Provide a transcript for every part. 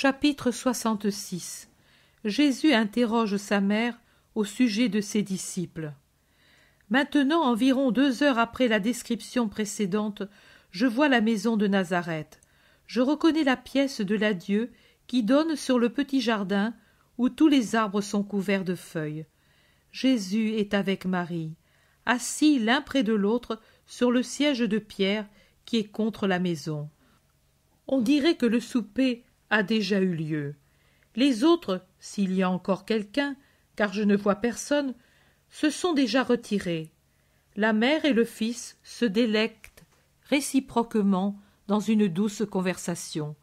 Chapitre 66 Jésus interroge sa mère au sujet de ses disciples. Maintenant, environ deux heures après la description précédente, je vois la maison de Nazareth. Je reconnais la pièce de l'adieu qui donne sur le petit jardin où tous les arbres sont couverts de feuilles. Jésus est avec Marie, assis l'un près de l'autre sur le siège de pierre qui est contre la maison. On dirait que le souper a déjà eu lieu. Les autres, s'il y a encore quelqu'un, car je ne vois personne, se sont déjà retirés. La mère et le fils se délectent réciproquement dans une douce conversation.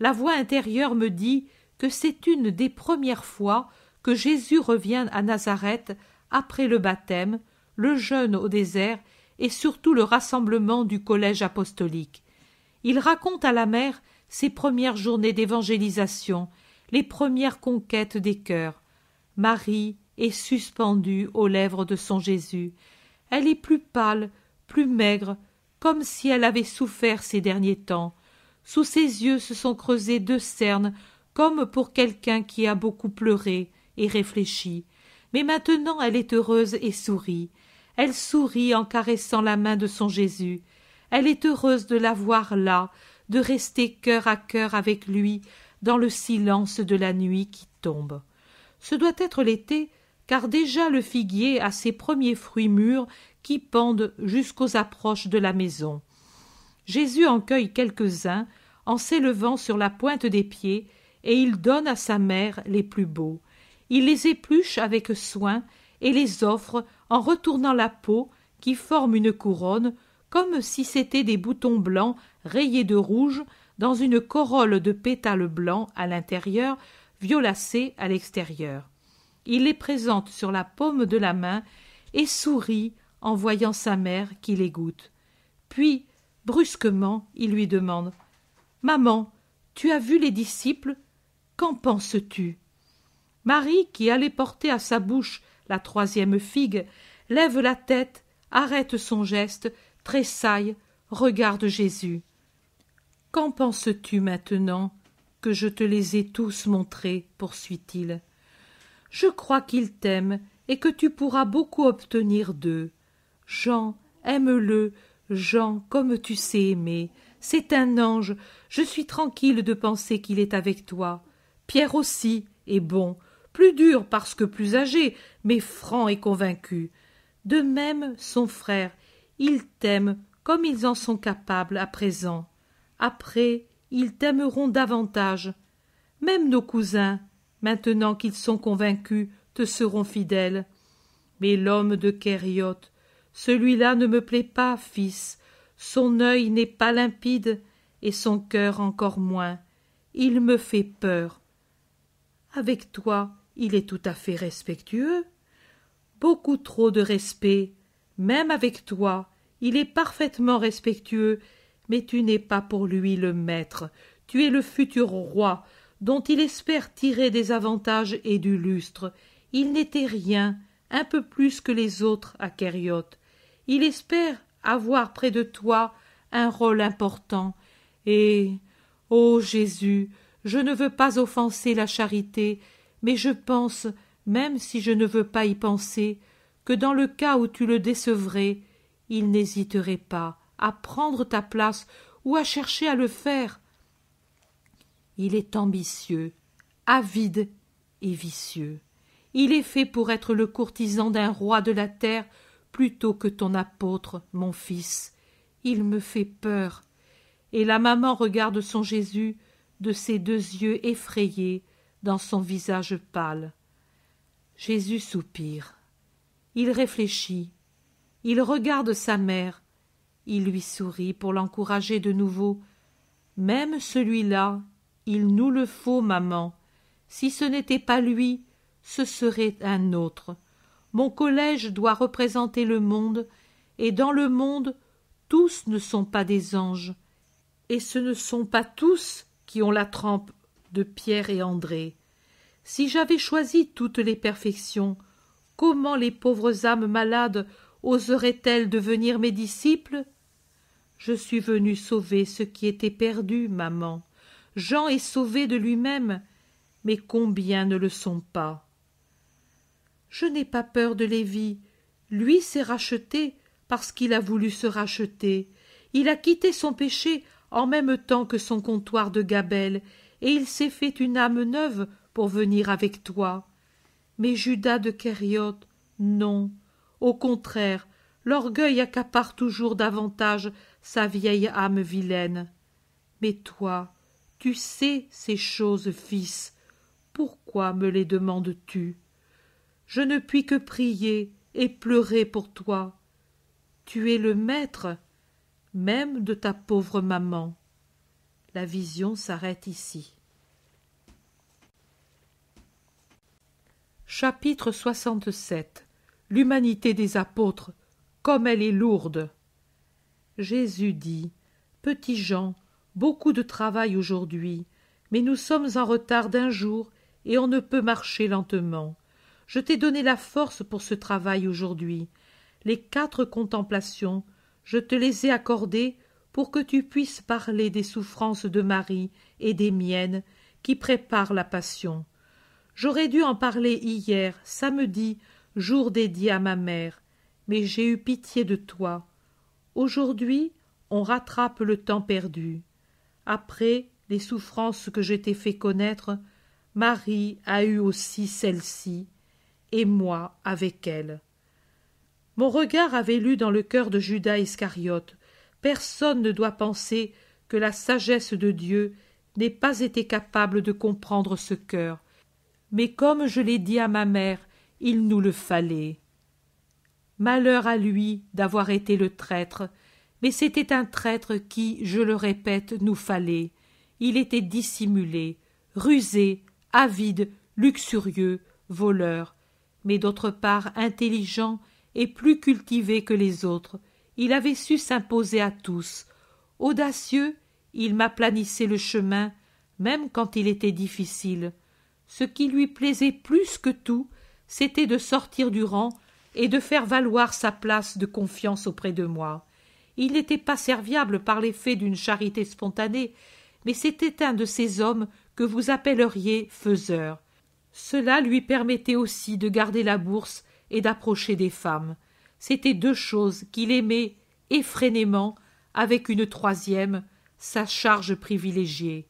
La voix intérieure me dit que c'est une des premières fois que Jésus revient à Nazareth après le baptême, le jeûne au désert et surtout le rassemblement du collège apostolique. Il raconte à la mère ses premières journées d'évangélisation, les premières conquêtes des cœurs. Marie est suspendue aux lèvres de son Jésus. Elle est plus pâle, plus maigre, comme si elle avait souffert ces derniers temps. Sous ses yeux se sont creusées deux cernes, comme pour quelqu'un qui a beaucoup pleuré et réfléchi. Mais maintenant elle est heureuse et sourit. Elle sourit en caressant la main de son Jésus. Elle est heureuse de la voir là, de rester cœur à cœur avec lui dans le silence de la nuit qui tombe. Ce doit être l'été, car déjà le figuier a ses premiers fruits mûrs qui pendent jusqu'aux approches de la maison. Jésus en cueille quelques-uns en s'élevant sur la pointe des pieds, et il donne à sa mère les plus beaux. Il les épluche avec soin et les offre en retournant la peau qui forme une couronne, comme si c'était des boutons blancs rayé de rouge, dans une corolle de pétales blancs à l'intérieur, violacés à l'extérieur. Il les présente sur la paume de la main et sourit en voyant sa mère qui les goûte. Puis, brusquement, il lui demande Maman, tu as vu les disciples Qu'en penses-tu Marie, qui allait porter à sa bouche la troisième figue, lève la tête, arrête son geste, tressaille, regarde Jésus. Qu'en penses-tu maintenant que je te les ai tous montrés poursuit-il. Je crois qu'ils t'aiment et que tu pourras beaucoup obtenir d'eux. Jean, aime-le, Jean, comme tu sais aimer. C'est un ange. Je suis tranquille de penser qu'il est avec toi. Pierre aussi est bon, plus dur parce que plus âgé, mais franc et convaincu. De même, son frère, il t'aime comme ils en sont capables à présent. Après, ils t'aimeront davantage. Même nos cousins, maintenant qu'ils sont convaincus, te seront fidèles. Mais l'homme de Kériot, celui-là ne me plaît pas, fils. Son œil n'est pas limpide et son cœur encore moins. Il me fait peur. Avec toi, il est tout à fait respectueux. Beaucoup trop de respect. Même avec toi, il est parfaitement respectueux mais tu n'es pas pour lui le maître, tu es le futur roi, dont il espère tirer des avantages et du lustre. Il n'était rien, un peu plus que les autres à Il espère avoir près de toi un rôle important, et Ô oh Jésus, je ne veux pas offenser la charité, mais je pense, même si je ne veux pas y penser, que dans le cas où tu le décevrais, il n'hésiterait pas, à prendre ta place ou à chercher à le faire. Il est ambitieux, avide et vicieux. Il est fait pour être le courtisan d'un roi de la terre plutôt que ton apôtre, mon fils. Il me fait peur. Et la maman regarde son Jésus de ses deux yeux effrayés dans son visage pâle. Jésus soupire. Il réfléchit. Il regarde sa mère il lui sourit pour l'encourager de nouveau. Même celui-là, il nous le faut, maman. Si ce n'était pas lui, ce serait un autre. Mon collège doit représenter le monde, et dans le monde, tous ne sont pas des anges. Et ce ne sont pas tous qui ont la trempe de Pierre et André. Si j'avais choisi toutes les perfections, comment les pauvres âmes malades oseraient-elles devenir mes disciples je suis venu sauver ce qui était perdu, maman. Jean est sauvé de lui-même, mais combien ne le sont pas Je n'ai pas peur de Lévi. Lui s'est racheté parce qu'il a voulu se racheter. Il a quitté son péché en même temps que son comptoir de gabelle, et il s'est fait une âme neuve pour venir avec toi. Mais Judas de Kériote, non. Au contraire, l'orgueil accapare toujours davantage sa vieille âme vilaine. Mais toi, tu sais ces choses, fils, pourquoi me les demandes-tu Je ne puis que prier et pleurer pour toi. Tu es le maître même de ta pauvre maman. La vision s'arrête ici. Chapitre 67 L'humanité des apôtres, comme elle est lourde. Jésus dit petit Jean, beaucoup de travail aujourd'hui, mais nous sommes en retard d'un jour et on ne peut marcher lentement. Je t'ai donné la force pour ce travail aujourd'hui. Les quatre contemplations, je te les ai accordées pour que tu puisses parler des souffrances de Marie et des miennes qui préparent la passion. J'aurais dû en parler hier, samedi, jour dédié à ma mère, mais j'ai eu pitié de toi. Aujourd'hui, on rattrape le temps perdu. Après les souffrances que je t'ai fait connaître, Marie a eu aussi celle-ci, et moi avec elle. Mon regard avait lu dans le cœur de Judas Iscariote. Personne ne doit penser que la sagesse de Dieu n'ait pas été capable de comprendre ce cœur. Mais comme je l'ai dit à ma mère, il nous le fallait. Malheur à lui d'avoir été le traître, mais c'était un traître qui, je le répète, nous fallait. Il était dissimulé, rusé, avide, luxurieux, voleur, mais d'autre part intelligent et plus cultivé que les autres. Il avait su s'imposer à tous. Audacieux, il m'aplanissait le chemin, même quand il était difficile. Ce qui lui plaisait plus que tout, c'était de sortir du rang et de faire valoir sa place de confiance auprès de moi. Il n'était pas serviable par l'effet d'une charité spontanée, mais c'était un de ces hommes que vous appelleriez faiseur Cela lui permettait aussi de garder la bourse et d'approcher des femmes. C'étaient deux choses qu'il aimait effrénément, avec une troisième, sa charge privilégiée.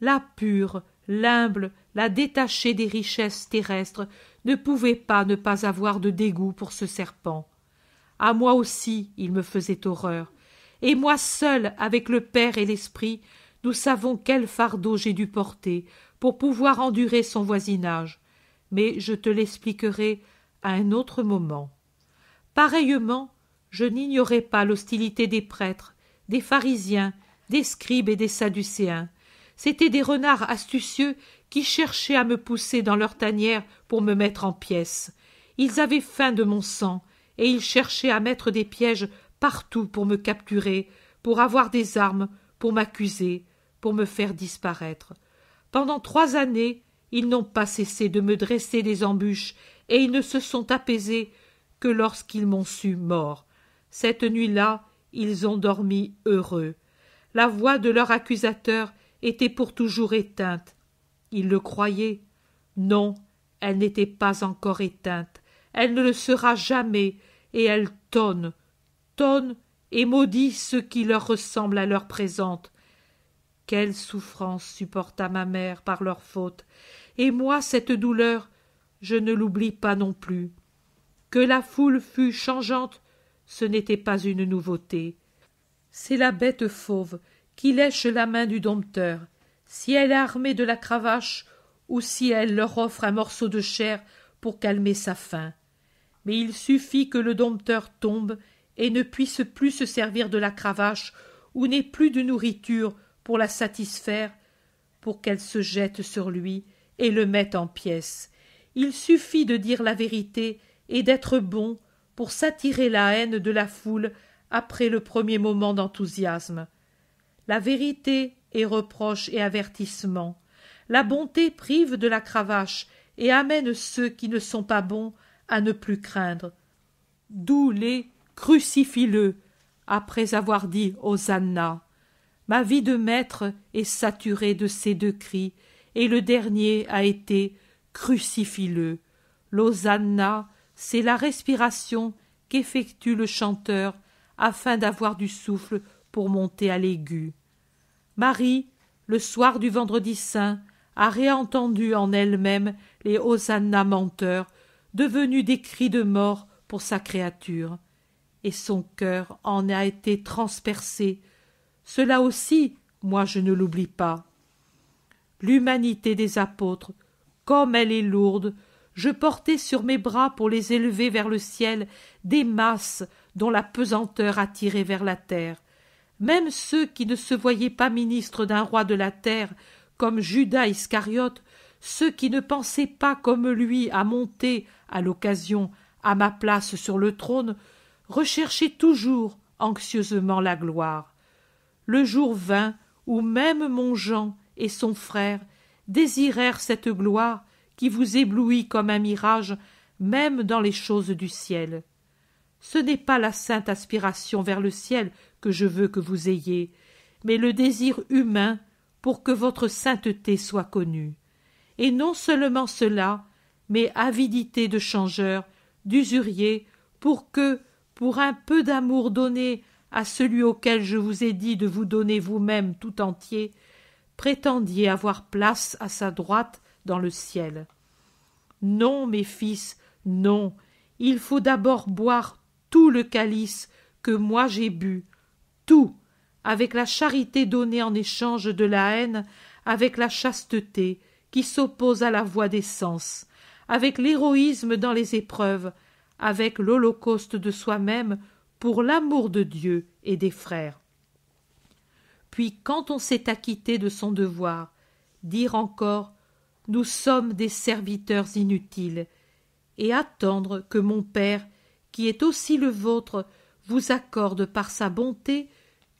La pure, l'humble, la détachée des richesses terrestres ne pouvait pas ne pas avoir de dégoût pour ce serpent. À moi aussi il me faisait horreur, et moi seul, avec le Père et l'Esprit, nous savons quel fardeau j'ai dû porter pour pouvoir endurer son voisinage, mais je te l'expliquerai à un autre moment. Pareillement, je n'ignorais pas l'hostilité des prêtres, des pharisiens, des scribes et des sadducéens. C'étaient des renards astucieux qui cherchaient à me pousser dans leur tanière pour me mettre en pièces. Ils avaient faim de mon sang, et ils cherchaient à mettre des pièges partout pour me capturer, pour avoir des armes, pour m'accuser, pour me faire disparaître. Pendant trois années, ils n'ont pas cessé de me dresser des embûches, et ils ne se sont apaisés que lorsqu'ils m'ont su mort. Cette nuit-là, ils ont dormi heureux. La voix de leur accusateur était pour toujours éteinte, il le croyait. Non, elle n'était pas encore éteinte. Elle ne le sera jamais, et elle tonne, tonne et maudit ceux qui leur ressemblent à l'heure présente. Quelle souffrance supporta ma mère par leur faute, et moi cette douleur, je ne l'oublie pas non plus. Que la foule fût changeante, ce n'était pas une nouveauté. C'est la bête fauve qui lèche la main du dompteur si elle est armée de la cravache ou si elle leur offre un morceau de chair pour calmer sa faim. Mais il suffit que le dompteur tombe et ne puisse plus se servir de la cravache ou n'ait plus de nourriture pour la satisfaire pour qu'elle se jette sur lui et le mette en pièces. Il suffit de dire la vérité et d'être bon pour s'attirer la haine de la foule après le premier moment d'enthousiasme. La vérité et reproches et avertissements. La bonté prive de la cravache et amène ceux qui ne sont pas bons à ne plus craindre. D'où les crucifie-le après avoir dit Hosanna. Ma vie de maître est saturée de ces deux cris, et le dernier a été crucifie-le. L'Hosanna, c'est la respiration qu'effectue le chanteur afin d'avoir du souffle pour monter à l'aigu. Marie, le soir du vendredi saint, a réentendu en elle-même les hosanna menteurs, devenus des cris de mort pour sa créature, et son cœur en a été transpercé. Cela aussi, moi je ne l'oublie pas. L'humanité des apôtres, comme elle est lourde, je portais sur mes bras pour les élever vers le ciel des masses dont la pesanteur a tiré vers la terre, même ceux qui ne se voyaient pas ministres d'un roi de la terre, comme Judas Iscariote, ceux qui ne pensaient pas comme lui à monter, à l'occasion, à ma place sur le trône, recherchaient toujours anxieusement la gloire. Le jour vint où même mon Jean et son frère désirèrent cette gloire qui vous éblouit comme un mirage, même dans les choses du ciel. Ce n'est pas la sainte aspiration vers le ciel que je veux que vous ayez, mais le désir humain pour que votre sainteté soit connue. Et non seulement cela, mais avidité de changeur, d'usurier, pour que, pour un peu d'amour donné à celui auquel je vous ai dit de vous donner vous-même tout entier, prétendiez avoir place à sa droite dans le ciel. Non, mes fils, non, il faut d'abord boire tout le calice que moi j'ai bu, tout, avec la charité donnée en échange de la haine, avec la chasteté qui s'oppose à la voie des sens, avec l'héroïsme dans les épreuves, avec l'holocauste de soi-même pour l'amour de Dieu et des frères. Puis quand on s'est acquitté de son devoir, dire encore Nous sommes des serviteurs inutiles, et attendre que mon Père qui est aussi le vôtre, vous accorde par sa bonté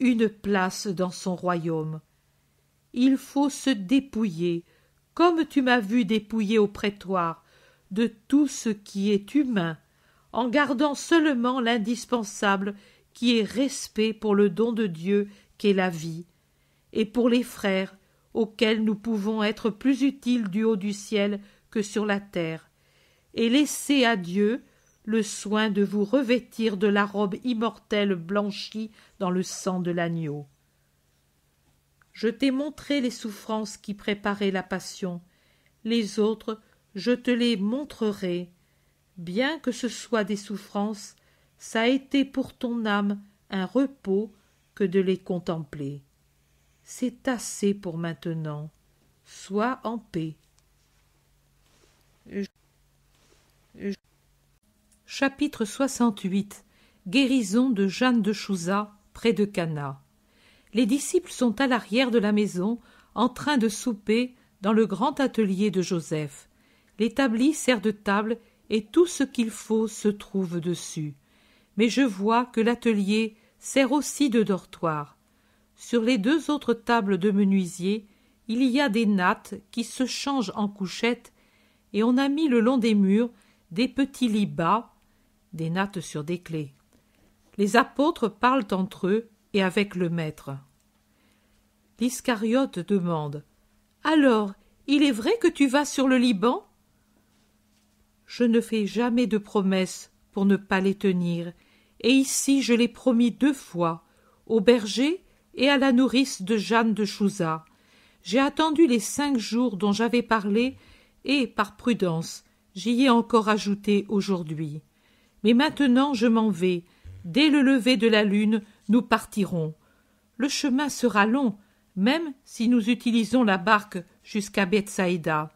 une place dans son royaume. Il faut se dépouiller, comme tu m'as vu dépouiller au prétoire, de tout ce qui est humain, en gardant seulement l'indispensable qui est respect pour le don de Dieu qu'est la vie, et pour les frères auxquels nous pouvons être plus utiles du haut du ciel que sur la terre, et laisser à Dieu le soin de vous revêtir de la robe immortelle blanchie dans le sang de l'agneau. Je t'ai montré les souffrances qui préparaient la passion. Les autres, je te les montrerai. Bien que ce soit des souffrances, ça a été pour ton âme un repos que de les contempler. C'est assez pour maintenant. Sois en paix. Chapitre 68 Guérison de Jeanne de Chouza près de Cana. Les disciples sont à l'arrière de la maison en train de souper dans le grand atelier de Joseph. L'établi sert de table et tout ce qu'il faut se trouve dessus. Mais je vois que l'atelier sert aussi de dortoir. Sur les deux autres tables de menuisier, il y a des nattes qui se changent en couchettes et on a mis le long des murs des petits lits bas des nattes sur des clés. Les apôtres parlent entre eux et avec le maître. L'Iscariote demande Alors, il est vrai que tu vas sur le Liban Je ne fais jamais de promesses pour ne pas les tenir, et ici je l'ai promis deux fois, au berger et à la nourrice de Jeanne de Chouza. J'ai attendu les cinq jours dont j'avais parlé, et, par prudence, j'y ai encore ajouté aujourd'hui. Mais maintenant je m'en vais. Dès le lever de la lune, nous partirons. Le chemin sera long, même si nous utilisons la barque jusqu'à Bethsaïda.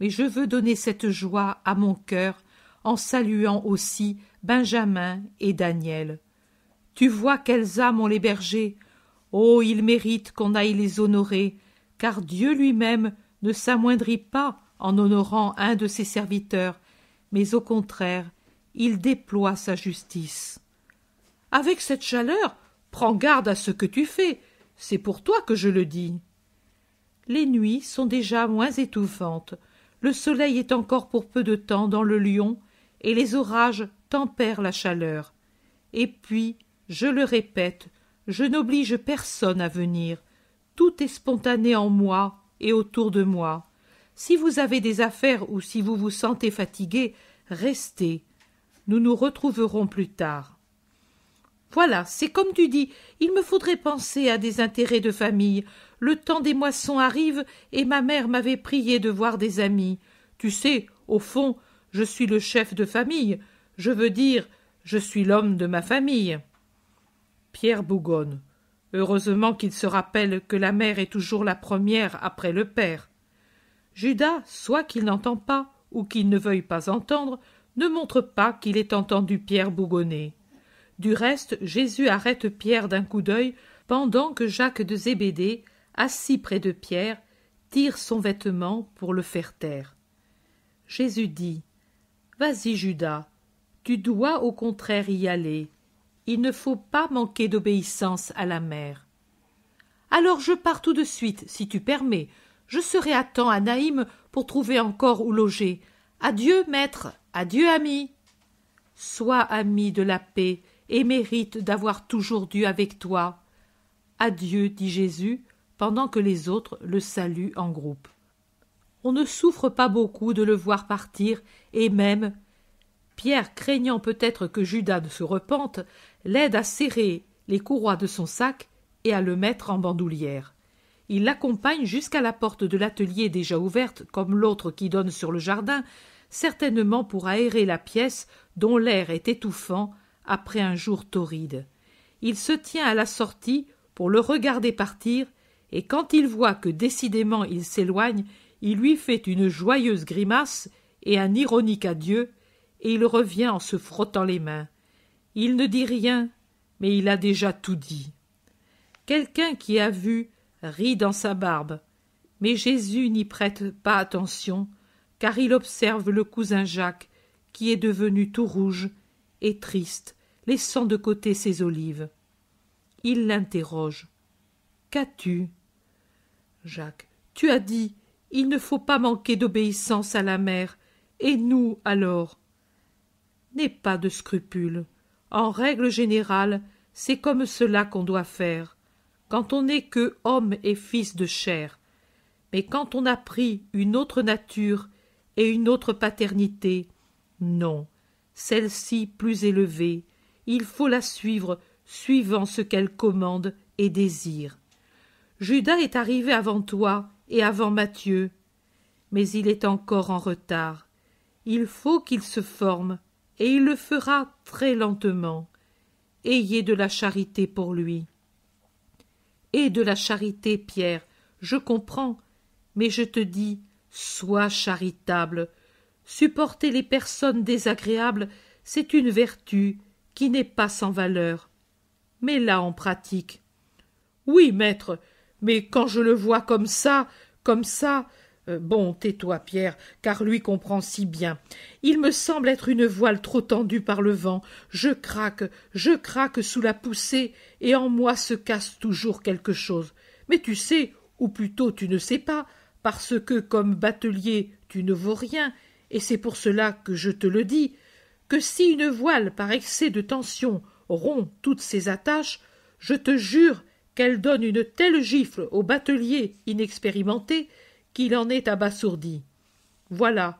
Mais je veux donner cette joie à mon cœur en saluant aussi Benjamin et Daniel. Tu vois quelles âmes ont les bergers. Oh, ils méritent qu'on aille les honorer, car Dieu lui-même ne s'amoindrit pas en honorant un de ses serviteurs, mais au contraire, il déploie sa justice. Avec cette chaleur, prends garde à ce que tu fais, c'est pour toi que je le dis. Les nuits sont déjà moins étouffantes, le soleil est encore pour peu de temps dans le lion, et les orages tempèrent la chaleur. Et puis, je le répète, je n'oblige personne à venir. Tout est spontané en moi et autour de moi. Si vous avez des affaires ou si vous vous sentez fatigué, restez. Nous nous retrouverons plus tard. Voilà, c'est comme tu dis, il me faudrait penser à des intérêts de famille. Le temps des moissons arrive et ma mère m'avait prié de voir des amis. Tu sais, au fond, je suis le chef de famille. Je veux dire, je suis l'homme de ma famille. Pierre bougonne. Heureusement qu'il se rappelle que la mère est toujours la première après le père. Judas, soit qu'il n'entend pas, ou qu'il ne veuille pas entendre, ne montre pas qu'il ait entendu Pierre bougonner. Du reste, Jésus arrête Pierre d'un coup d'œil pendant que Jacques de Zébédée, assis près de Pierre, tire son vêtement pour le faire taire. Jésus dit Vas-y, Judas, tu dois au contraire y aller. Il ne faut pas manquer d'obéissance à la mère. Alors je pars tout de suite, si tu permets, je serai à temps à Naïm pour trouver encore où loger. Adieu, maître, adieu, ami. Sois ami de la paix et mérite d'avoir toujours dû avec toi. Adieu, dit Jésus, pendant que les autres le saluent en groupe. On ne souffre pas beaucoup de le voir partir, et même Pierre, craignant peut-être que Judas ne se repente, l'aide à serrer les courroies de son sac et à le mettre en bandoulière. Il l'accompagne jusqu'à la porte de l'atelier déjà ouverte, comme l'autre qui donne sur le jardin, certainement pour aérer la pièce dont l'air est étouffant après un jour torride. Il se tient à la sortie pour le regarder partir, et quand il voit que décidément il s'éloigne, il lui fait une joyeuse grimace et un ironique adieu, et il revient en se frottant les mains. Il ne dit rien, mais il a déjà tout dit. Quelqu'un qui a vu rit dans sa barbe. Mais Jésus n'y prête pas attention, car il observe le cousin Jacques, qui est devenu tout rouge et triste, laissant de côté ses olives. Il l'interroge. Qu'as-tu Jacques. Tu as dit il ne faut pas manquer d'obéissance à la mère. Et nous, alors N'aie pas de scrupules. En règle générale, c'est comme cela qu'on doit faire quand on n'est que homme et fils de chair. Mais quand on a pris une autre nature et une autre paternité, non, celle-ci plus élevée, il faut la suivre suivant ce qu'elle commande et désire. Judas est arrivé avant toi et avant Matthieu, mais il est encore en retard. Il faut qu'il se forme, et il le fera très lentement. Ayez de la charité pour lui et de la charité, Pierre. Je comprends, mais je te dis, sois charitable. Supporter les personnes désagréables, c'est une vertu qui n'est pas sans valeur. Mais là en pratique. Oui, maître, mais quand je le vois comme ça, comme ça. Euh, bon, tais-toi, Pierre, car lui comprend si bien. Il me semble être une voile trop tendue par le vent. Je craque, je craque sous la poussée, et en moi se casse toujours quelque chose. Mais tu sais, ou plutôt tu ne sais pas, parce que comme batelier tu ne vaux rien, et c'est pour cela que je te le dis, que si une voile par excès de tension rompt toutes ses attaches, je te jure qu'elle donne une telle gifle au batelier inexpérimenté qu'il en est abasourdi. Voilà,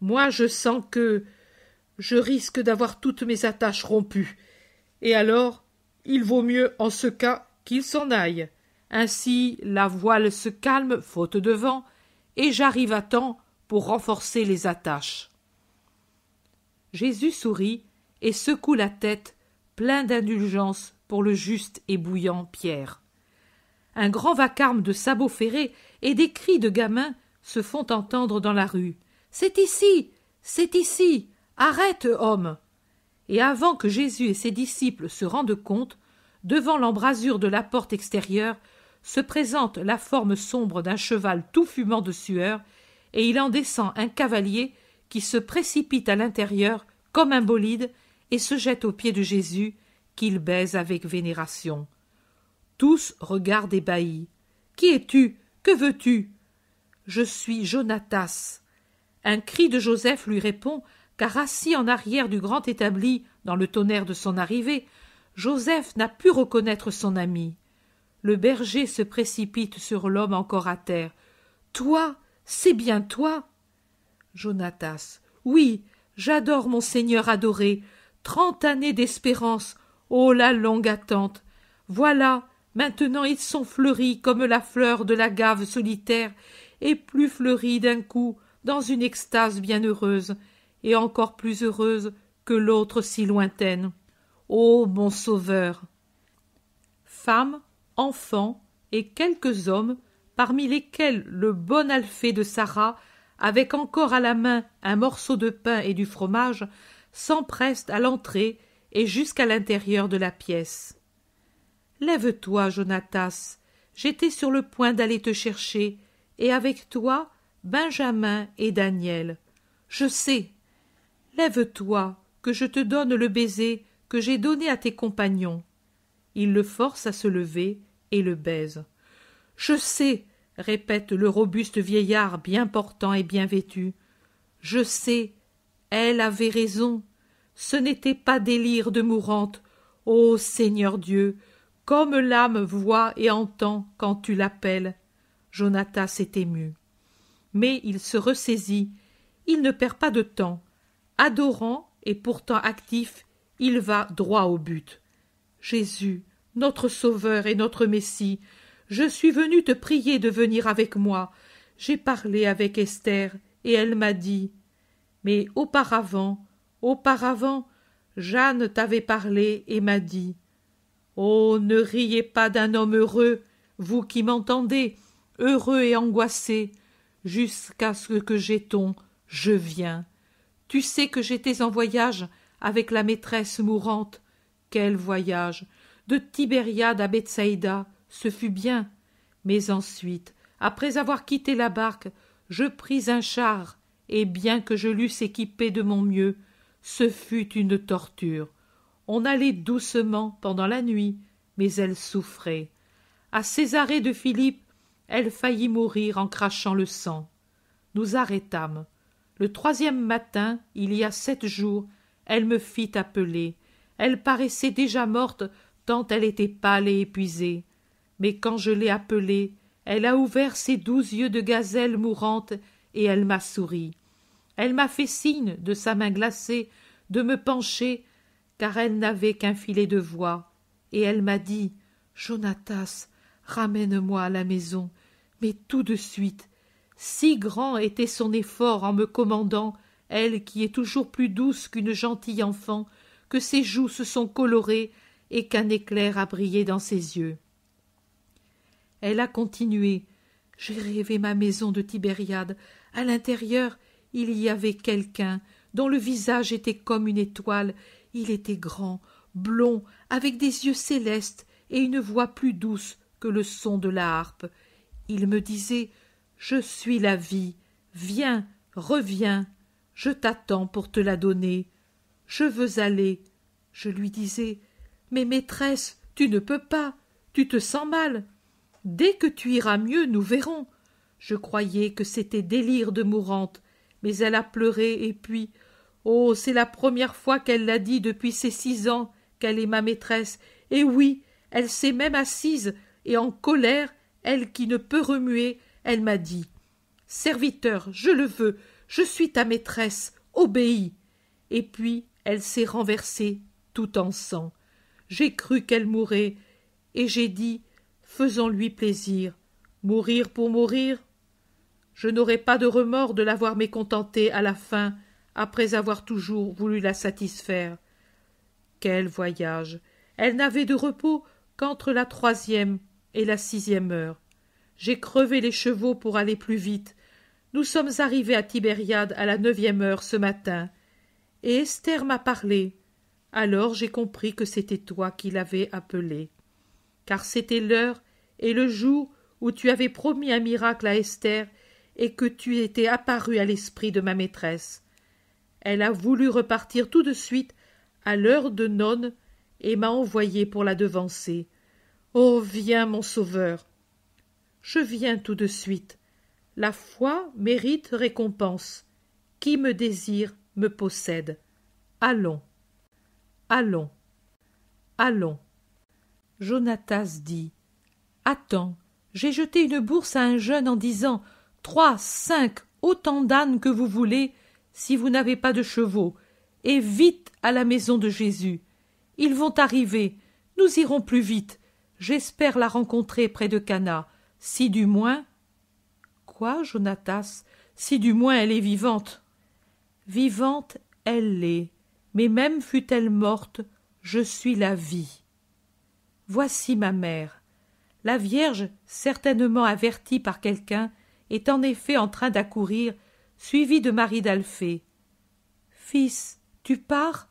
moi je sens que je risque d'avoir toutes mes attaches rompues. Et alors il vaut mieux en ce cas qu'il s'en aille. Ainsi la voile se calme, faute de vent, et j'arrive à temps pour renforcer les attaches. Jésus sourit et secoue la tête, plein d'indulgence pour le juste et bouillant Pierre. Un grand vacarme de sabots ferrés et des cris de gamins se font entendre dans la rue. C'est ici. C'est ici. Arrête, homme et avant que Jésus et ses disciples se rendent compte, devant l'embrasure de la porte extérieure, se présente la forme sombre d'un cheval tout fumant de sueur, et il en descend un cavalier qui se précipite à l'intérieur comme un bolide et se jette aux pieds de Jésus, qu'il baise avec vénération. Tous regardent ébahis. Qui es-tu Que veux-tu Je suis Jonatas. Un cri de Joseph lui répond car assis en arrière du grand établi, dans le tonnerre de son arrivée, Joseph n'a pu reconnaître son ami. Le berger se précipite sur l'homme encore à terre. Toi, c'est bien toi. Jonatas. Oui, j'adore mon Seigneur adoré. Trente années d'espérance. Oh la longue attente. Voilà, maintenant ils sont fleuris comme la fleur de la gave solitaire, et plus fleuris d'un coup, dans une extase bienheureuse et encore plus heureuse que l'autre si lointaine. Ô mon sauveur Femmes, enfants et quelques hommes, parmi lesquels le bon Alphée de Sarah, avec encore à la main un morceau de pain et du fromage, s'empressent à l'entrée et jusqu'à l'intérieur de la pièce. Lève-toi, Jonatas. J'étais sur le point d'aller te chercher, et avec toi, Benjamin et Daniel. Je sais, Lève-toi, que je te donne le baiser que j'ai donné à tes compagnons. Il le force à se lever et le baise. Je sais, répète le robuste vieillard bien portant et bien vêtu. Je sais, elle avait raison. Ce n'était pas délire de mourante. Ô Seigneur Dieu, comme l'âme voit et entend quand tu l'appelles. Jonathan s'est ému. Mais il se ressaisit. Il ne perd pas de temps adorant et pourtant actif, il va droit au but. Jésus, notre Sauveur et notre Messie, je suis venu te prier de venir avec moi. J'ai parlé avec Esther, et elle m'a dit. Mais auparavant, auparavant, Jeanne t'avait parlé et m'a dit. Oh. Ne riez pas d'un homme heureux, vous qui m'entendez, heureux et angoissé, jusqu'à ce que ton « je viens. Tu sais que j'étais en voyage avec la maîtresse mourante. Quel voyage De Tibériade à Bethsaïda, ce fut bien. Mais ensuite, après avoir quitté la barque, je pris un char, et bien que je l'eusse équipé de mon mieux, ce fut une torture. On allait doucement pendant la nuit, mais elle souffrait. À Césarée de Philippe, elle faillit mourir en crachant le sang. Nous arrêtâmes. Le troisième matin, il y a sept jours, elle me fit appeler. Elle paraissait déjà morte, tant elle était pâle et épuisée. Mais quand je l'ai appelée, elle a ouvert ses douze yeux de gazelle mourante et elle m'a souri. Elle m'a fait signe de sa main glacée de me pencher, car elle n'avait qu'un filet de voix, et elle m'a dit Jonatas, ramène-moi à la maison, mais tout de suite, si grand était son effort en me commandant, elle qui est toujours plus douce qu'une gentille enfant, que ses joues se sont colorées et qu'un éclair a brillé dans ses yeux. Elle a continué. J'ai rêvé ma maison de Tibériade. À l'intérieur, il y avait quelqu'un dont le visage était comme une étoile. Il était grand, blond, avec des yeux célestes et une voix plus douce que le son de la harpe. Il me disait je suis la vie. Viens, reviens. Je t'attends pour te la donner. Je veux aller. Je lui disais. Mais maîtresse, tu ne peux pas. Tu te sens mal. Dès que tu iras mieux, nous verrons. Je croyais que c'était délire de mourante, mais elle a pleuré et puis. Oh, c'est la première fois qu'elle l'a dit depuis ses six ans qu'elle est ma maîtresse. Et oui, elle s'est même assise, et en colère, elle qui ne peut remuer, elle m'a dit Serviteur, je le veux, je suis ta maîtresse, obéis. Et puis elle s'est renversée, tout en sang. J'ai cru qu'elle mourait et j'ai dit Faisons-lui plaisir. Mourir pour mourir Je n'aurais pas de remords de l'avoir mécontentée à la fin, après avoir toujours voulu la satisfaire. Quel voyage Elle n'avait de repos qu'entre la troisième et la sixième heure. J'ai crevé les chevaux pour aller plus vite. Nous sommes arrivés à Tibériade à la neuvième heure ce matin. Et Esther m'a parlé. Alors j'ai compris que c'était toi qui l'avais appelée. Car c'était l'heure et le jour où tu avais promis un miracle à Esther et que tu étais apparu à l'esprit de ma maîtresse. Elle a voulu repartir tout de suite à l'heure de nonne et m'a envoyé pour la devancer. Oh, viens, mon sauveur! Je viens tout de suite. La foi mérite récompense. Qui me désire me possède. Allons. Allons. Allons. Jonathas dit. Attends, j'ai jeté une bourse à un jeune en disant. Trois, cinq, autant d'ânes que vous voulez, si vous n'avez pas de chevaux, et vite à la maison de Jésus. Ils vont arriver. Nous irons plus vite. J'espère la rencontrer près de Cana. Si du moins. Quoi, Jonatas Si du moins elle est vivante. Vivante, elle l'est, mais même fût-elle morte, je suis la vie. Voici ma mère. La Vierge, certainement avertie par quelqu'un, est en effet en train d'accourir, suivie de Marie d'Alphée. Fils, tu pars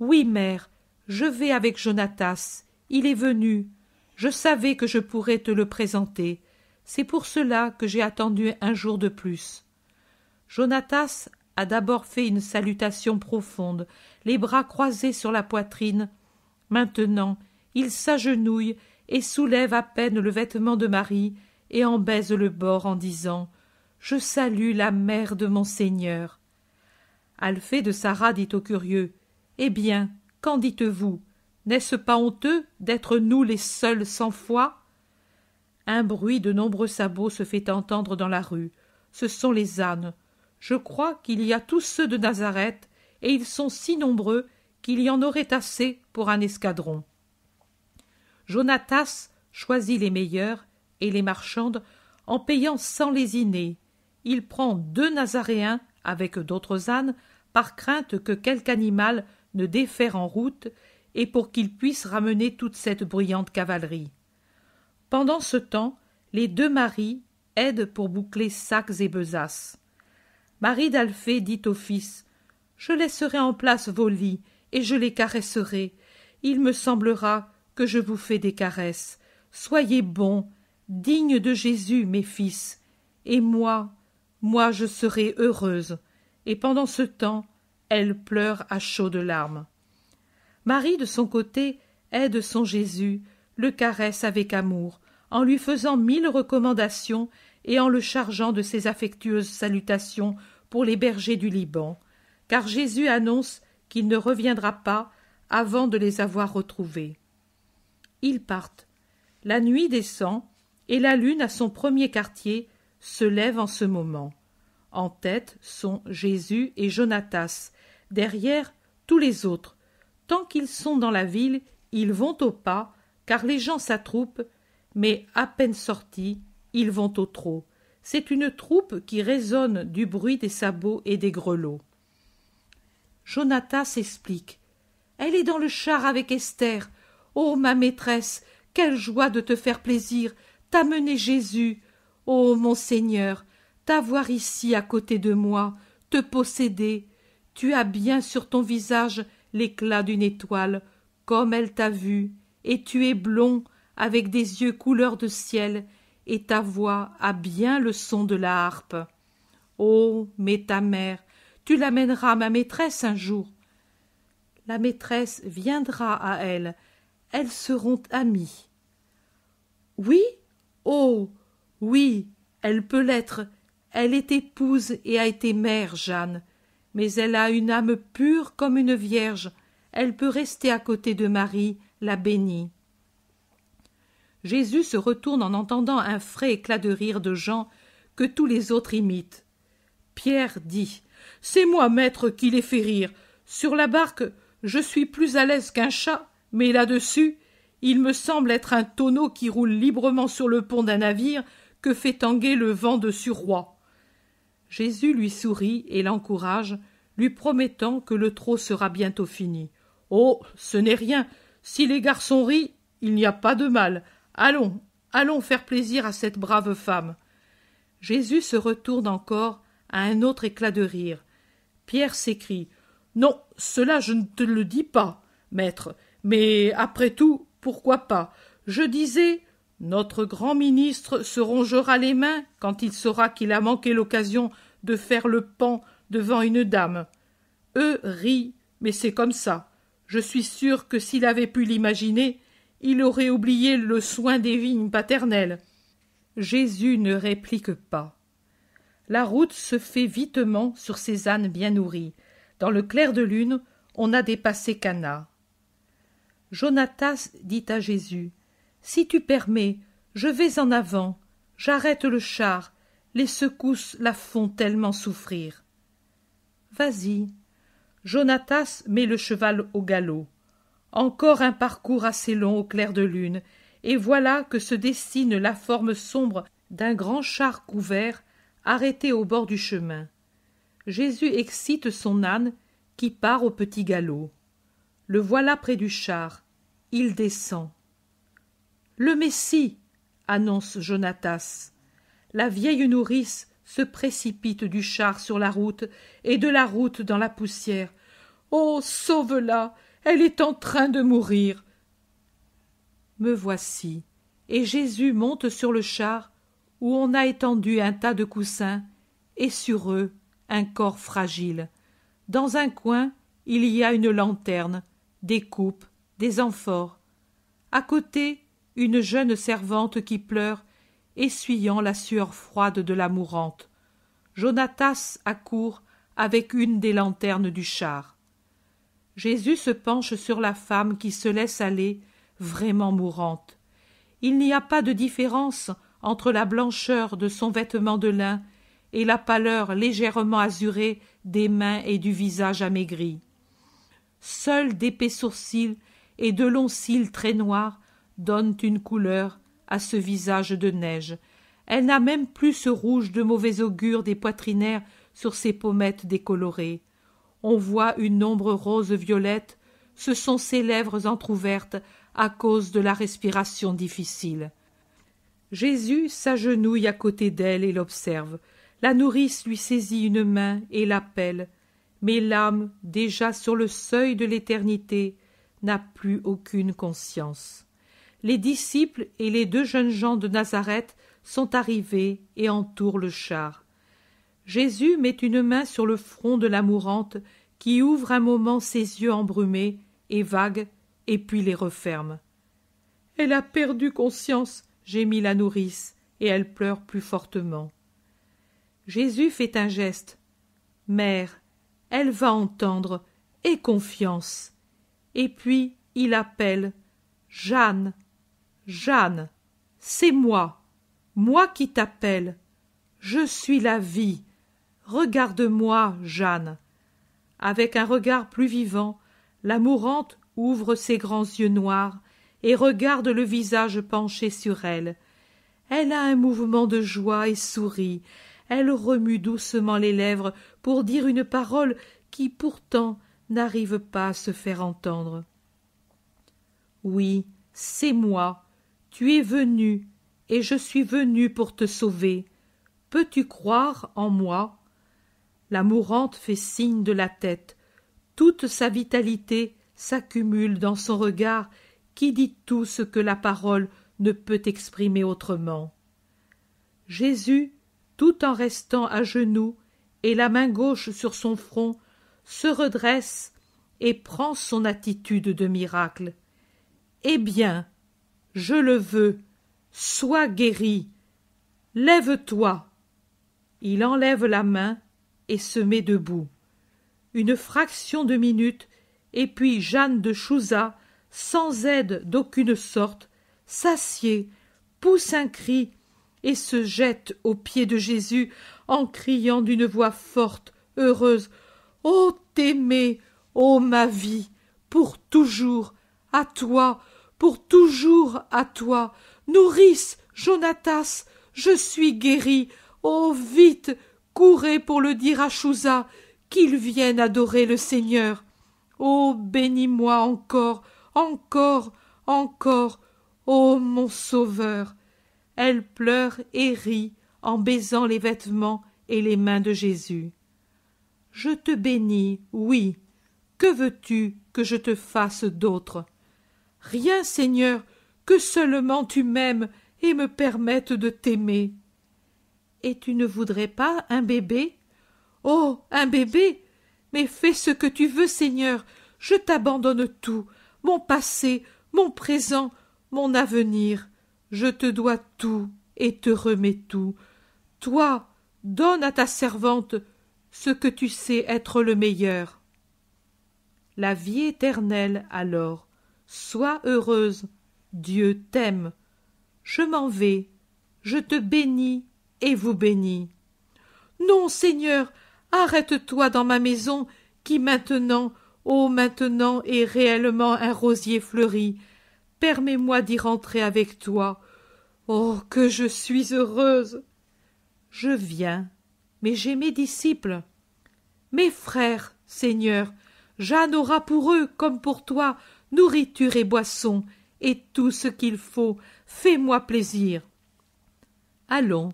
Oui, mère, je vais avec Jonatas. Il est venu. Je savais que je pourrais te le présenter. C'est pour cela que j'ai attendu un jour de plus. Jonatas a d'abord fait une salutation profonde, les bras croisés sur la poitrine. Maintenant, il s'agenouille et soulève à peine le vêtement de Marie et en baise le bord en disant Je salue la mère de mon Seigneur. Alphée de Sarah dit au curieux Eh bien, qu'en dites-vous n'est-ce pas honteux d'être nous les seuls sans foi Un bruit de nombreux sabots se fait entendre dans la rue. Ce sont les ânes. Je crois qu'il y a tous ceux de Nazareth, et ils sont si nombreux qu'il y en aurait assez pour un escadron. Jonatas choisit les meilleurs et les marchandes en payant sans lésiner. Il prend deux Nazaréens avec d'autres ânes par crainte que quelque animal ne défère en route et pour qu'il puisse ramener toute cette bruyante cavalerie. Pendant ce temps, les deux maris aident pour boucler sacs et besaces. Marie d'Alphée dit au fils Je laisserai en place vos lits et je les caresserai. Il me semblera que je vous fais des caresses. Soyez bons, dignes de Jésus, mes fils. Et moi, moi, je serai heureuse. Et pendant ce temps, elle pleure à chaudes larmes. Marie, de son côté, aide son Jésus, le caresse avec amour, en lui faisant mille recommandations et en le chargeant de ses affectueuses salutations pour les bergers du Liban, car Jésus annonce qu'il ne reviendra pas avant de les avoir retrouvés. Ils partent. La nuit descend, et la lune à son premier quartier se lève en ce moment. En tête sont Jésus et Jonatas, derrière tous les autres, Tant qu'ils sont dans la ville, ils vont au pas, car les gens s'attroupent, mais à peine sortis, ils vont au trot. C'est une troupe qui résonne du bruit des sabots et des grelots. Jonathan s'explique. Elle est dans le char avec Esther. Ô ma maîtresse, quelle joie de te faire plaisir, t'amener Jésus. Ô mon Seigneur, t'avoir ici à côté de moi, te posséder. Tu as bien sur ton visage l'éclat d'une étoile, comme elle t'a vue, et tu es blond, avec des yeux couleur de ciel, et ta voix a bien le son de la harpe. Oh. Mais ta mère, tu l'amèneras ma maîtresse un jour. La maîtresse viendra à elle, elles seront amies. Oui. Oh. Oui. Elle peut l'être. Elle est épouse et a été mère, Jeanne mais elle a une âme pure comme une vierge. Elle peut rester à côté de Marie, la bénie. Jésus se retourne en entendant un frais éclat de rire de Jean que tous les autres imitent. Pierre dit C'est moi, maître, qui les fait rire. Sur la barque, je suis plus à l'aise qu'un chat, mais là-dessus, il me semble être un tonneau qui roule librement sur le pont d'un navire que fait tanguer le vent de surroi. Jésus lui sourit et l'encourage, lui promettant que le trot sera bientôt fini. Oh. Ce n'est rien. Si les garçons rient, il n'y a pas de mal. Allons, allons faire plaisir à cette brave femme. Jésus se retourne encore à un autre éclat de rire. Pierre s'écrie. Non, cela je ne te le dis pas, maître, mais après tout, pourquoi pas? Je disais. Notre grand ministre se rongera les mains quand il saura qu'il a manqué l'occasion de faire le pan devant une dame. Eux rient, mais c'est comme ça. Je suis sûr que s'il avait pu l'imaginer, il aurait oublié le soin des vignes paternelles. Jésus ne réplique pas. La route se fait vitement sur ces ânes bien nourris. Dans le clair de lune, on a dépassé Cana. Jonathan dit à Jésus Si tu permets, je vais en avant, j'arrête le char, les secousses la font tellement souffrir. Vas-y. Jonatas met le cheval au galop. Encore un parcours assez long au clair de lune, et voilà que se dessine la forme sombre d'un grand char couvert arrêté au bord du chemin. Jésus excite son âne qui part au petit galop. Le voilà près du char. Il descend. Le Messie annonce Jonatas. La vieille nourrice se précipite du char sur la route et de la route dans la poussière. Oh. Sauve-la. Elle est en train de mourir. Me voici, et Jésus monte sur le char, où on a étendu un tas de coussins, et sur eux un corps fragile. Dans un coin il y a une lanterne, des coupes, des amphores. À côté, une jeune servante qui pleure essuyant la sueur froide de la mourante. Jonatas accourt avec une des lanternes du char. Jésus se penche sur la femme qui se laisse aller, vraiment mourante. Il n'y a pas de différence entre la blancheur de son vêtement de lin et la pâleur légèrement azurée des mains et du visage amaigri. Seuls d'épais sourcils et de longs cils très noirs donnent une couleur à ce visage de neige. Elle n'a même plus ce rouge de mauvais augure des poitrinaires sur ses pommettes décolorées. On voit une ombre rose violette, ce sont ses lèvres entr'ouvertes à cause de la respiration difficile. Jésus s'agenouille à côté d'elle et l'observe. La nourrice lui saisit une main et l'appelle, mais l'âme, déjà sur le seuil de l'éternité, n'a plus aucune conscience les disciples et les deux jeunes gens de Nazareth sont arrivés et entourent le char. Jésus met une main sur le front de la mourante qui ouvre un moment ses yeux embrumés et vagues et puis les referme. Elle a perdu conscience, gémit la nourrice, et elle pleure plus fortement. Jésus fait un geste. Mère, elle va entendre, aie confiance. Et puis il appelle Jeanne, Jeanne, c'est moi, moi qui t'appelle. Je suis la vie. Regarde-moi, Jeanne. Avec un regard plus vivant, la mourante ouvre ses grands yeux noirs et regarde le visage penché sur elle. Elle a un mouvement de joie et sourit. Elle remue doucement les lèvres pour dire une parole qui pourtant n'arrive pas à se faire entendre. Oui, c'est moi, tu es venu, et je suis venu pour te sauver. Peux-tu croire en moi La mourante fait signe de la tête. Toute sa vitalité s'accumule dans son regard qui dit tout ce que la parole ne peut exprimer autrement. Jésus, tout en restant à genoux et la main gauche sur son front, se redresse et prend son attitude de miracle. Eh bien, je le veux, sois guéri, lève-toi. Il enlève la main et se met debout. Une fraction de minute, et puis Jeanne de Chouza, sans aide d'aucune sorte, s'assied, pousse un cri et se jette aux pieds de Jésus en criant d'une voix forte, heureuse Ô oh, t'aimer, ô ma vie, pour toujours, à toi, pour toujours à toi. Nourrice, Jonatas, je suis guéri. Oh, vite, courez pour le dire à Chouza, qu'il vienne adorer le Seigneur. Oh, bénis-moi encore, encore, encore, ô mon sauveur. Elle pleure et rit en baisant les vêtements et les mains de Jésus. Je te bénis, oui. Que veux-tu que je te fasse d'autre? rien, Seigneur, que seulement tu m'aimes et me permettes de t'aimer. Et tu ne voudrais pas un bébé? Oh. Un bébé. Mais fais ce que tu veux, Seigneur, je t'abandonne tout, mon passé, mon présent, mon avenir. Je te dois tout et te remets tout. Toi, donne à ta servante ce que tu sais être le meilleur. La vie éternelle alors Sois heureuse. Dieu t'aime. Je m'en vais. Je te bénis et vous bénis. Non, Seigneur, arrête-toi dans ma maison qui maintenant, ô oh, maintenant, est réellement un rosier fleuri. Permets-moi d'y rentrer avec toi. Oh, que je suis heureuse Je viens, mais j'ai mes disciples. Mes frères, Seigneur, Jeanne aura pour eux, comme pour toi, nourriture et boisson, et tout ce qu'il faut, fais-moi plaisir. Allons,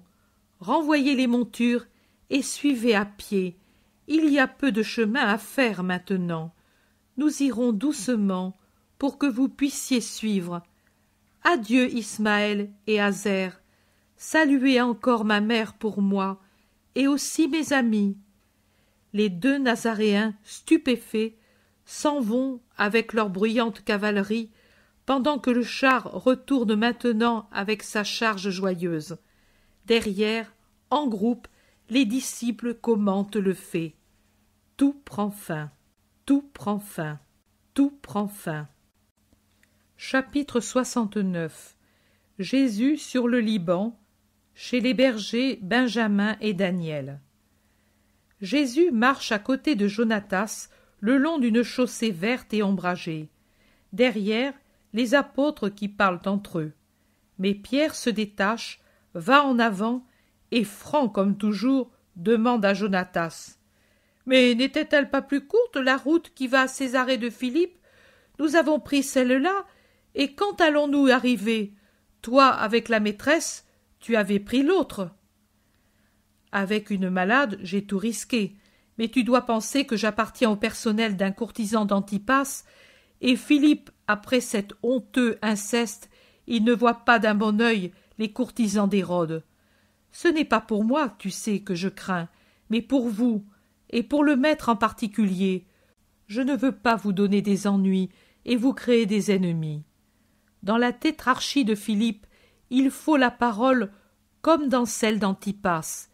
renvoyez les montures et suivez à pied. Il y a peu de chemin à faire maintenant. Nous irons doucement pour que vous puissiez suivre. Adieu Ismaël et Hazer Saluez encore ma mère pour moi et aussi mes amis. Les deux Nazaréens, stupéfaits, s'en vont avec leur bruyante cavalerie, pendant que le char retourne maintenant avec sa charge joyeuse. Derrière, en groupe, les disciples commentent le fait. Tout prend fin, tout prend fin, tout prend fin. Chapitre 69 Jésus sur le Liban, chez les bergers Benjamin et Daniel. Jésus marche à côté de Jonatas le long d'une chaussée verte et ombragée. Derrière, les apôtres qui parlent entre eux. Mais Pierre se détache, va en avant, et franc comme toujours, demande à Jonatas. Mais n'était-elle pas plus courte la route qui va à Césarée de Philippe Nous avons pris celle-là, et quand allons-nous arriver Toi avec la maîtresse, tu avais pris l'autre. Avec une malade, j'ai tout risqué, mais tu dois penser que j'appartiens au personnel d'un courtisan d'Antipas, et Philippe, après cet honteux inceste, il ne voit pas d'un bon œil les courtisans d'Hérode. Ce n'est pas pour moi, tu sais, que je crains, mais pour vous, et pour le maître en particulier. Je ne veux pas vous donner des ennuis et vous créer des ennemis. Dans la tétrarchie de Philippe, il faut la parole comme dans celle d'Antipas,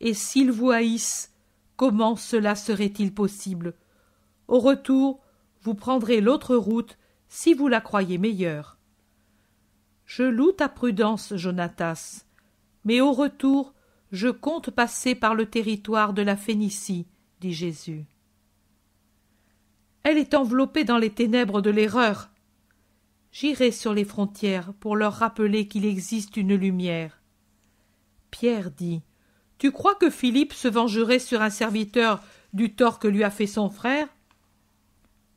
et s'ils vous haïssent, Comment cela serait-il possible Au retour, vous prendrez l'autre route si vous la croyez meilleure. Je loue ta prudence, Jonatas, mais au retour, je compte passer par le territoire de la Phénicie, dit Jésus. Elle est enveloppée dans les ténèbres de l'erreur. J'irai sur les frontières pour leur rappeler qu'il existe une lumière. Pierre dit tu crois que Philippe se vengerait sur un serviteur du tort que lui a fait son frère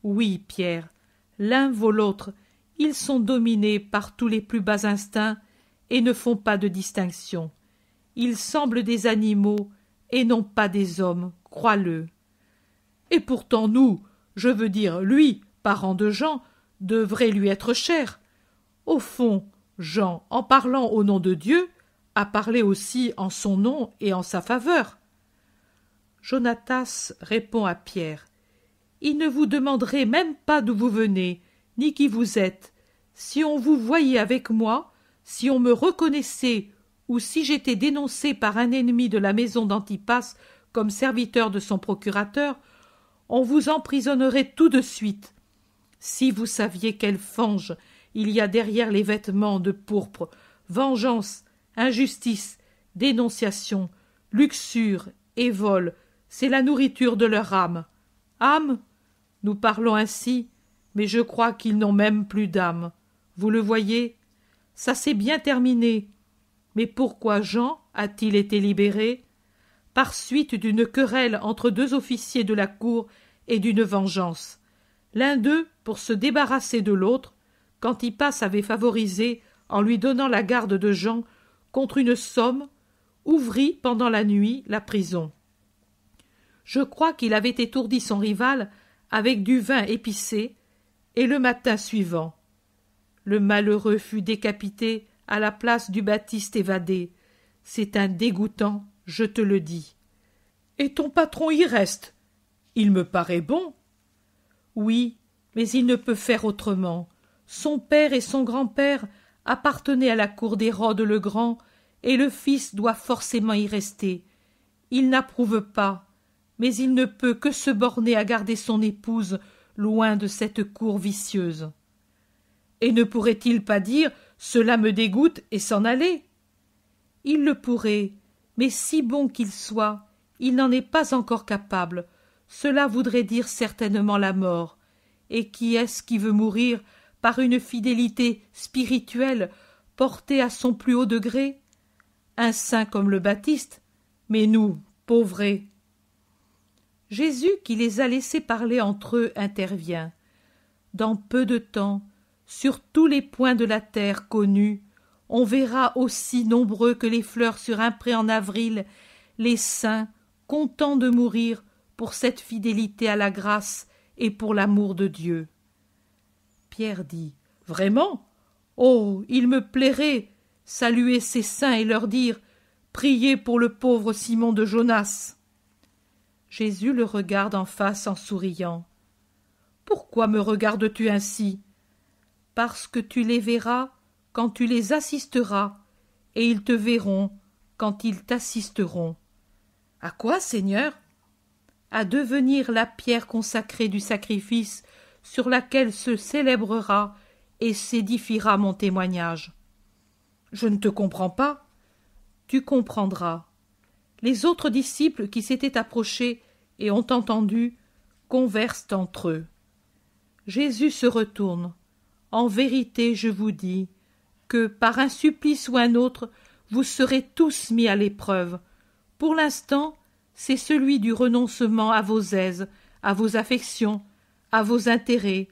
Oui, Pierre, l'un vaut l'autre. Ils sont dominés par tous les plus bas instincts et ne font pas de distinction. Ils semblent des animaux et non pas des hommes, crois-le. Et pourtant nous, je veux dire lui, parent de Jean, devrait lui être cher. Au fond, Jean, en parlant au nom de Dieu, à parler aussi en son nom et en sa faveur. Jonatas répond à Pierre. Il ne vous demanderait même pas d'où vous venez, ni qui vous êtes. Si on vous voyait avec moi, si on me reconnaissait, ou si j'étais dénoncé par un ennemi de la maison d'Antipas comme serviteur de son procurateur, on vous emprisonnerait tout de suite. Si vous saviez quelle fange il y a derrière les vêtements de pourpre, vengeance, injustice, dénonciation, luxure et vol, c'est la nourriture de leur âme. Âme Nous parlons ainsi, mais je crois qu'ils n'ont même plus d'âme. Vous le voyez Ça s'est bien terminé. Mais pourquoi Jean a-t-il été libéré Par suite d'une querelle entre deux officiers de la cour et d'une vengeance. L'un d'eux, pour se débarrasser de l'autre, quand Cantipas avait favorisé, en lui donnant la garde de Jean, contre une somme, ouvrit pendant la nuit la prison. Je crois qu'il avait étourdi son rival avec du vin épicé, et le matin suivant. Le malheureux fut décapité à la place du Baptiste évadé. C'est un dégoûtant, je te le dis. Et ton patron y reste. Il me paraît bon. Oui, mais il ne peut faire autrement. Son père et son grand-père appartenait à la cour d'Hérode le Grand, et le fils doit forcément y rester. Il n'approuve pas, mais il ne peut que se borner à garder son épouse loin de cette cour vicieuse. Et ne pourrait-il pas dire Cela me dégoûte et s'en aller Il le pourrait, mais si bon qu'il soit, il n'en est pas encore capable. Cela voudrait dire certainement la mort. Et qui est-ce qui veut mourir par une fidélité spirituelle portée à son plus haut degré, un saint comme le Baptiste, mais nous, pauvres. Jésus qui les a laissés parler entre eux intervient. Dans peu de temps, sur tous les points de la terre connus, on verra aussi nombreux que les fleurs sur un pré en avril, les saints, contents de mourir pour cette fidélité à la grâce et pour l'amour de Dieu. Pierre dit Vraiment Oh il me plairait saluer ces saints et leur dire Priez pour le pauvre Simon de Jonas. Jésus le regarde en face en souriant. Pourquoi me regardes-tu ainsi Parce que tu les verras quand tu les assisteras, et ils te verront quand ils t'assisteront. À quoi, Seigneur À devenir la pierre consacrée du sacrifice sur laquelle se célébrera et s'édifiera mon témoignage. Je ne te comprends pas. Tu comprendras. Les autres disciples qui s'étaient approchés et ont entendu conversent entre eux. Jésus se retourne. En vérité, je vous dis que par un supplice ou un autre, vous serez tous mis à l'épreuve. Pour l'instant, c'est celui du renoncement à vos aises, à vos affections, à vos intérêts.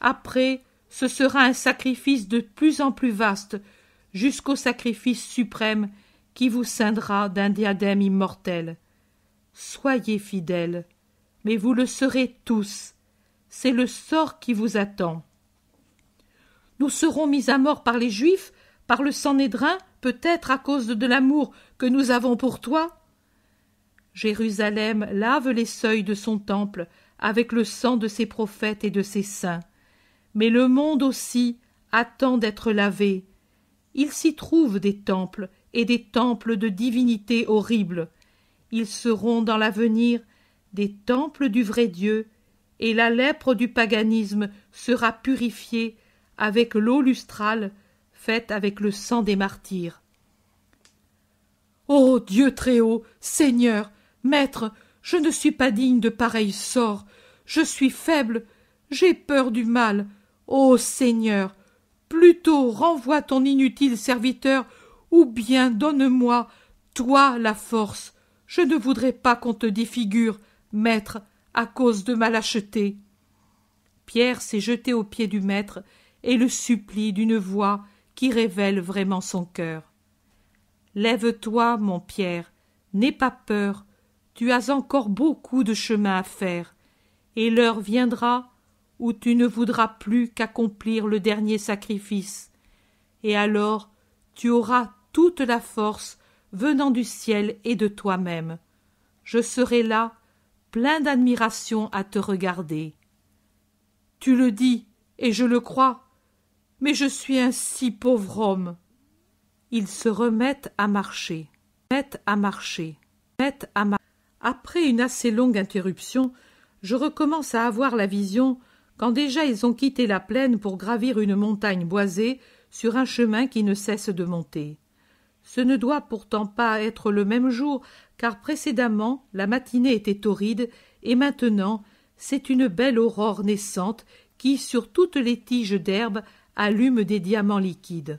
Après, ce sera un sacrifice de plus en plus vaste, jusqu'au sacrifice suprême qui vous scindra d'un diadème immortel. Soyez fidèles, mais vous le serez tous. C'est le sort qui vous attend. Nous serons mis à mort par les Juifs, par le Sanhédrin, peut-être à cause de l'amour que nous avons pour toi. Jérusalem lave les seuils de son temple, avec le sang de ses prophètes et de ses saints. Mais le monde aussi attend d'être lavé. Il s'y trouve des temples et des temples de divinités horribles. Ils seront dans l'avenir des temples du vrai Dieu, et la lèpre du paganisme sera purifiée avec l'eau lustrale faite avec le sang des martyrs. Ô Dieu très haut, Seigneur, Maître, je ne suis pas digne de pareil sort. Je suis faible. J'ai peur du mal. Ô Seigneur, plutôt renvoie ton inutile serviteur, ou bien donne-moi, toi, la force. Je ne voudrais pas qu'on te défigure, maître, à cause de ma lâcheté. Pierre s'est jeté aux pieds du maître et le supplie d'une voix qui révèle vraiment son cœur. Lève-toi, mon Pierre, n'aie pas peur, tu as encore beaucoup de chemin à faire, et l'heure viendra où tu ne voudras plus qu'accomplir le dernier sacrifice, et alors tu auras toute la force venant du ciel et de toi-même. Je serai là, plein d'admiration à te regarder. Tu le dis, et je le crois, mais je suis un si pauvre homme. Ils se remettent à marcher, mettent à marcher, mettent à marcher. Après une assez longue interruption, je recommence à avoir la vision quand déjà ils ont quitté la plaine pour gravir une montagne boisée sur un chemin qui ne cesse de monter. Ce ne doit pourtant pas être le même jour, car précédemment la matinée était torride, et maintenant c'est une belle aurore naissante qui, sur toutes les tiges d'herbe, allume des diamants liquides.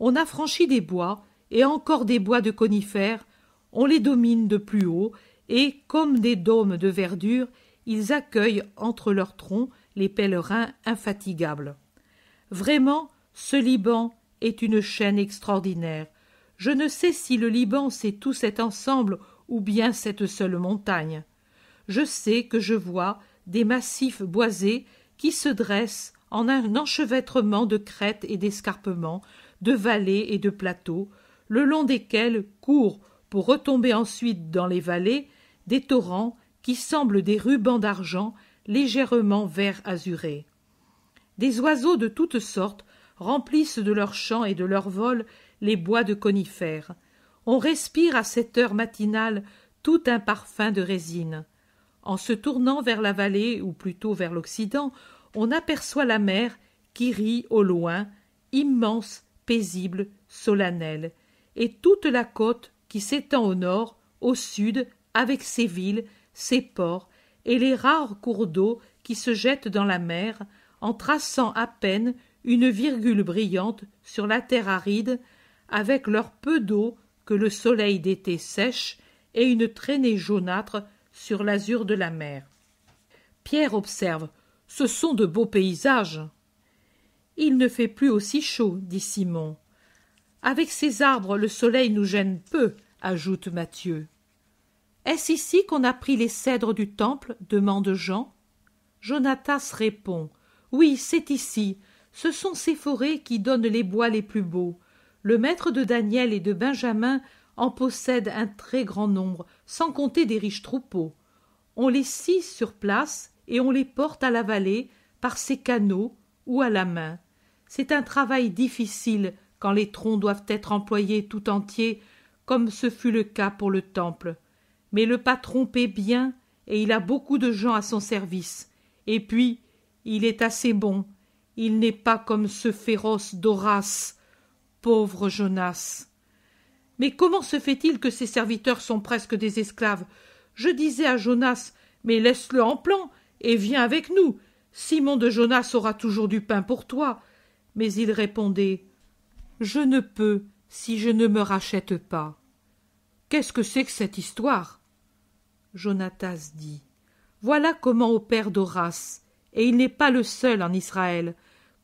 On a franchi des bois, et encore des bois de conifères, on les domine de plus haut, et, comme des dômes de verdure, ils accueillent entre leurs troncs les pèlerins infatigables. Vraiment, ce Liban est une chaîne extraordinaire. Je ne sais si le Liban c'est tout cet ensemble ou bien cette seule montagne. Je sais que je vois des massifs boisés qui se dressent en un enchevêtrement de crêtes et d'escarpements, de vallées et de plateaux, le long desquels courent, pour retomber ensuite dans les vallées, des torrents qui semblent des rubans d'argent légèrement vert azuré. Des oiseaux de toutes sortes remplissent de leurs chants et de leurs vols les bois de conifères. On respire à cette heure matinale tout un parfum de résine. En se tournant vers la vallée, ou plutôt vers l'occident, on aperçoit la mer qui rit au loin, immense, paisible, solennelle, et toute la côte qui s'étend au nord, au sud, avec ses villes, ses ports et les rares cours d'eau qui se jettent dans la mer, en traçant à peine une virgule brillante sur la terre aride, avec leur peu d'eau que le soleil d'été sèche et une traînée jaunâtre sur l'azur de la mer. Pierre observe. Ce sont de beaux paysages. Il ne fait plus aussi chaud, dit Simon. Avec ces arbres, le soleil nous gêne peu, ajoute Mathieu. Est-ce ici qu'on a pris les cèdres du temple demande Jean. Jonatas répond Oui, c'est ici. Ce sont ces forêts qui donnent les bois les plus beaux. Le maître de Daniel et de Benjamin en possède un très grand nombre, sans compter des riches troupeaux. On les scie sur place et on les porte à la vallée par ses canaux ou à la main. C'est un travail difficile quand les troncs doivent être employés tout entiers, comme ce fut le cas pour le temple. Mais le patron paie bien et il a beaucoup de gens à son service. Et puis, il est assez bon. Il n'est pas comme ce féroce d'Horace. Pauvre Jonas. Mais comment se fait-il que ses serviteurs sont presque des esclaves Je disais à Jonas Mais laisse-le en plan et viens avec nous. Simon de Jonas aura toujours du pain pour toi. Mais il répondait Je ne peux si je ne me rachète pas. Qu'est-ce que c'est que cette histoire Jonatas dit. Voilà comment opère Doras, et il n'est pas le seul en Israël.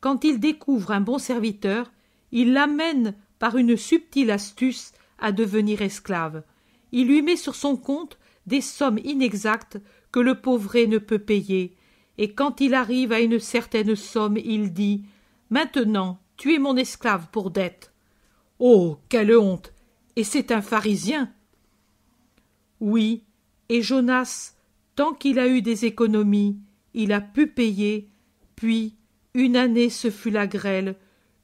Quand il découvre un bon serviteur, il l'amène par une subtile astuce à devenir esclave. Il lui met sur son compte des sommes inexactes que le pauvre ne peut payer, et quand il arrive à une certaine somme, il dit Maintenant, tu es mon esclave pour dette. Oh, quelle honte Et c'est un pharisien Oui, et Jonas, tant qu'il a eu des économies, il a pu payer, puis une année ce fut la grêle,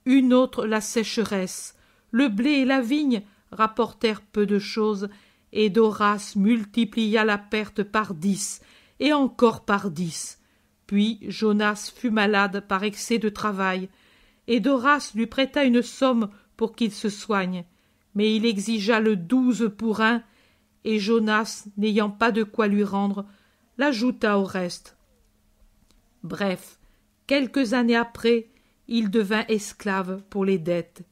une autre la sécheresse, le blé et la vigne rapportèrent peu de choses, et Doras multiplia la perte par dix, et encore par dix. Puis Jonas fut malade par excès de travail, et Doras lui prêta une somme pour qu'il se soigne, mais il exigea le douze pour un et Jonas, n'ayant pas de quoi lui rendre, l'ajouta au reste. Bref, quelques années après, il devint esclave pour les dettes,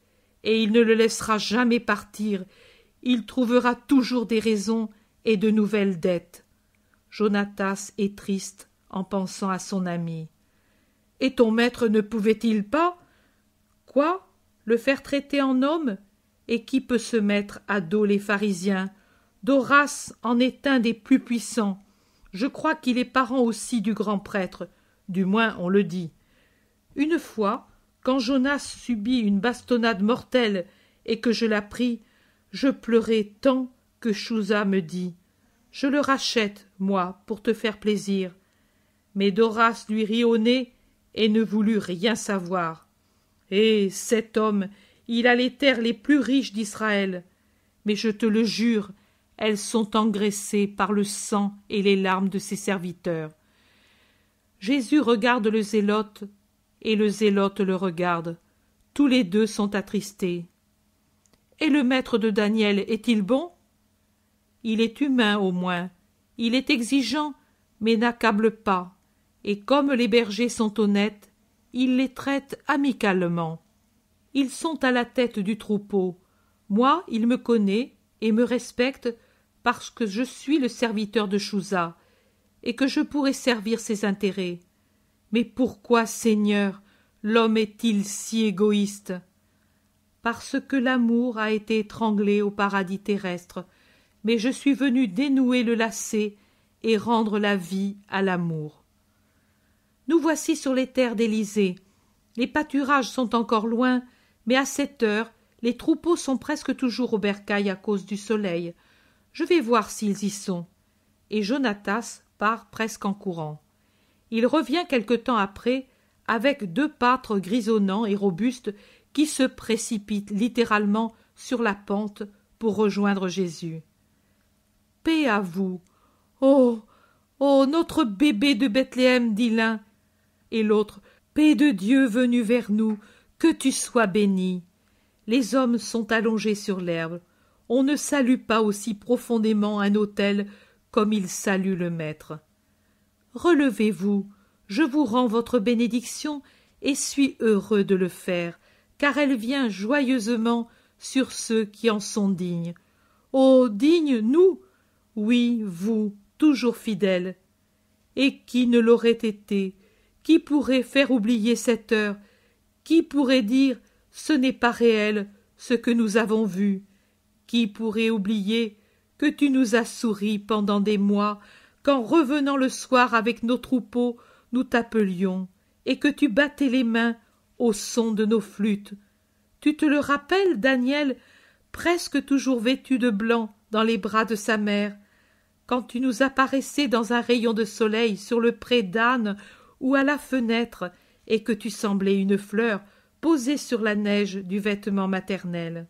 et il ne le laissera jamais partir, il trouvera toujours des raisons et de nouvelles dettes. Jonatas est triste en pensant à son ami. Et ton maître ne pouvait-il pas Quoi Le faire traiter en homme Et qui peut se mettre à dos les pharisiens Doras en est un des plus puissants. Je crois qu'il est parent aussi du grand prêtre, du moins on le dit. Une fois, quand Jonas subit une bastonnade mortelle et que je la pris, je pleurai tant que Chouza me dit Je le rachète, moi, pour te faire plaisir. Mais Doras lui rit au nez et ne voulut rien savoir. Et eh, cet homme, il a les terres les plus riches d'Israël. Mais je te le jure, elles sont engraissées par le sang et les larmes de ses serviteurs. Jésus regarde le zélote, et le zélote le regarde. Tous les deux sont attristés. Et le maître de Daniel est-il bon Il est humain au moins. Il est exigeant, mais n'accable pas. Et comme les bergers sont honnêtes, il les traite amicalement. Ils sont à la tête du troupeau. Moi, il me connaît et me respecte parce que je suis le serviteur de Chouza, et que je pourrais servir ses intérêts. Mais pourquoi, Seigneur, l'homme est-il si égoïste Parce que l'amour a été étranglé au paradis terrestre, mais je suis venu dénouer le lacet et rendre la vie à l'amour. Nous voici sur les terres d'Élysée. Les pâturages sont encore loin, mais à cette heure, les troupeaux sont presque toujours au bercail à cause du soleil. Je vais voir s'ils y sont. Et Jonatas part presque en courant. Il revient quelque temps après avec deux pâtres grisonnants et robustes qui se précipitent littéralement sur la pente pour rejoindre Jésus. Paix à vous. Oh. Oh. Notre bébé de Bethléem, dit l'un. Et l'autre. Paix de Dieu venu vers nous. Que tu sois béni. Les hommes sont allongés sur l'herbe on ne salue pas aussi profondément un autel comme il salue le maître. Relevez-vous, je vous rends votre bénédiction et suis heureux de le faire, car elle vient joyeusement sur ceux qui en sont dignes. oh, dignes, nous Oui, vous, toujours fidèles. Et qui ne l'aurait été Qui pourrait faire oublier cette heure Qui pourrait dire ce n'est pas réel ce que nous avons vu qui pourrait oublier que tu nous as souri pendant des mois, qu'en revenant le soir avec nos troupeaux, nous t'appelions, et que tu battais les mains au son de nos flûtes. Tu te le rappelles, Daniel, presque toujours vêtu de blanc dans les bras de sa mère, quand tu nous apparaissais dans un rayon de soleil sur le pré d'âne ou à la fenêtre, et que tu semblais une fleur posée sur la neige du vêtement maternel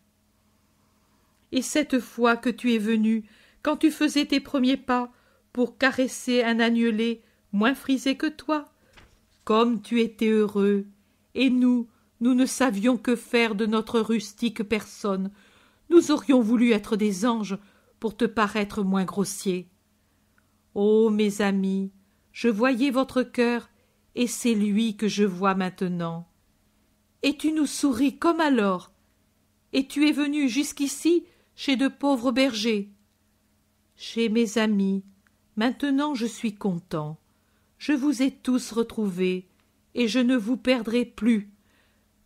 et cette fois que tu es venu, quand tu faisais tes premiers pas, pour caresser un agnelé moins frisé que toi. Comme tu étais heureux, et nous, nous ne savions que faire de notre rustique personne. Nous aurions voulu être des anges pour te paraître moins grossier. Oh, mes amis, je voyais votre cœur, et c'est lui que je vois maintenant. Et tu nous souris comme alors. Et tu es venu jusqu'ici chez de pauvres bergers. Chez mes amis, maintenant je suis content. Je vous ai tous retrouvés, et je ne vous perdrai plus.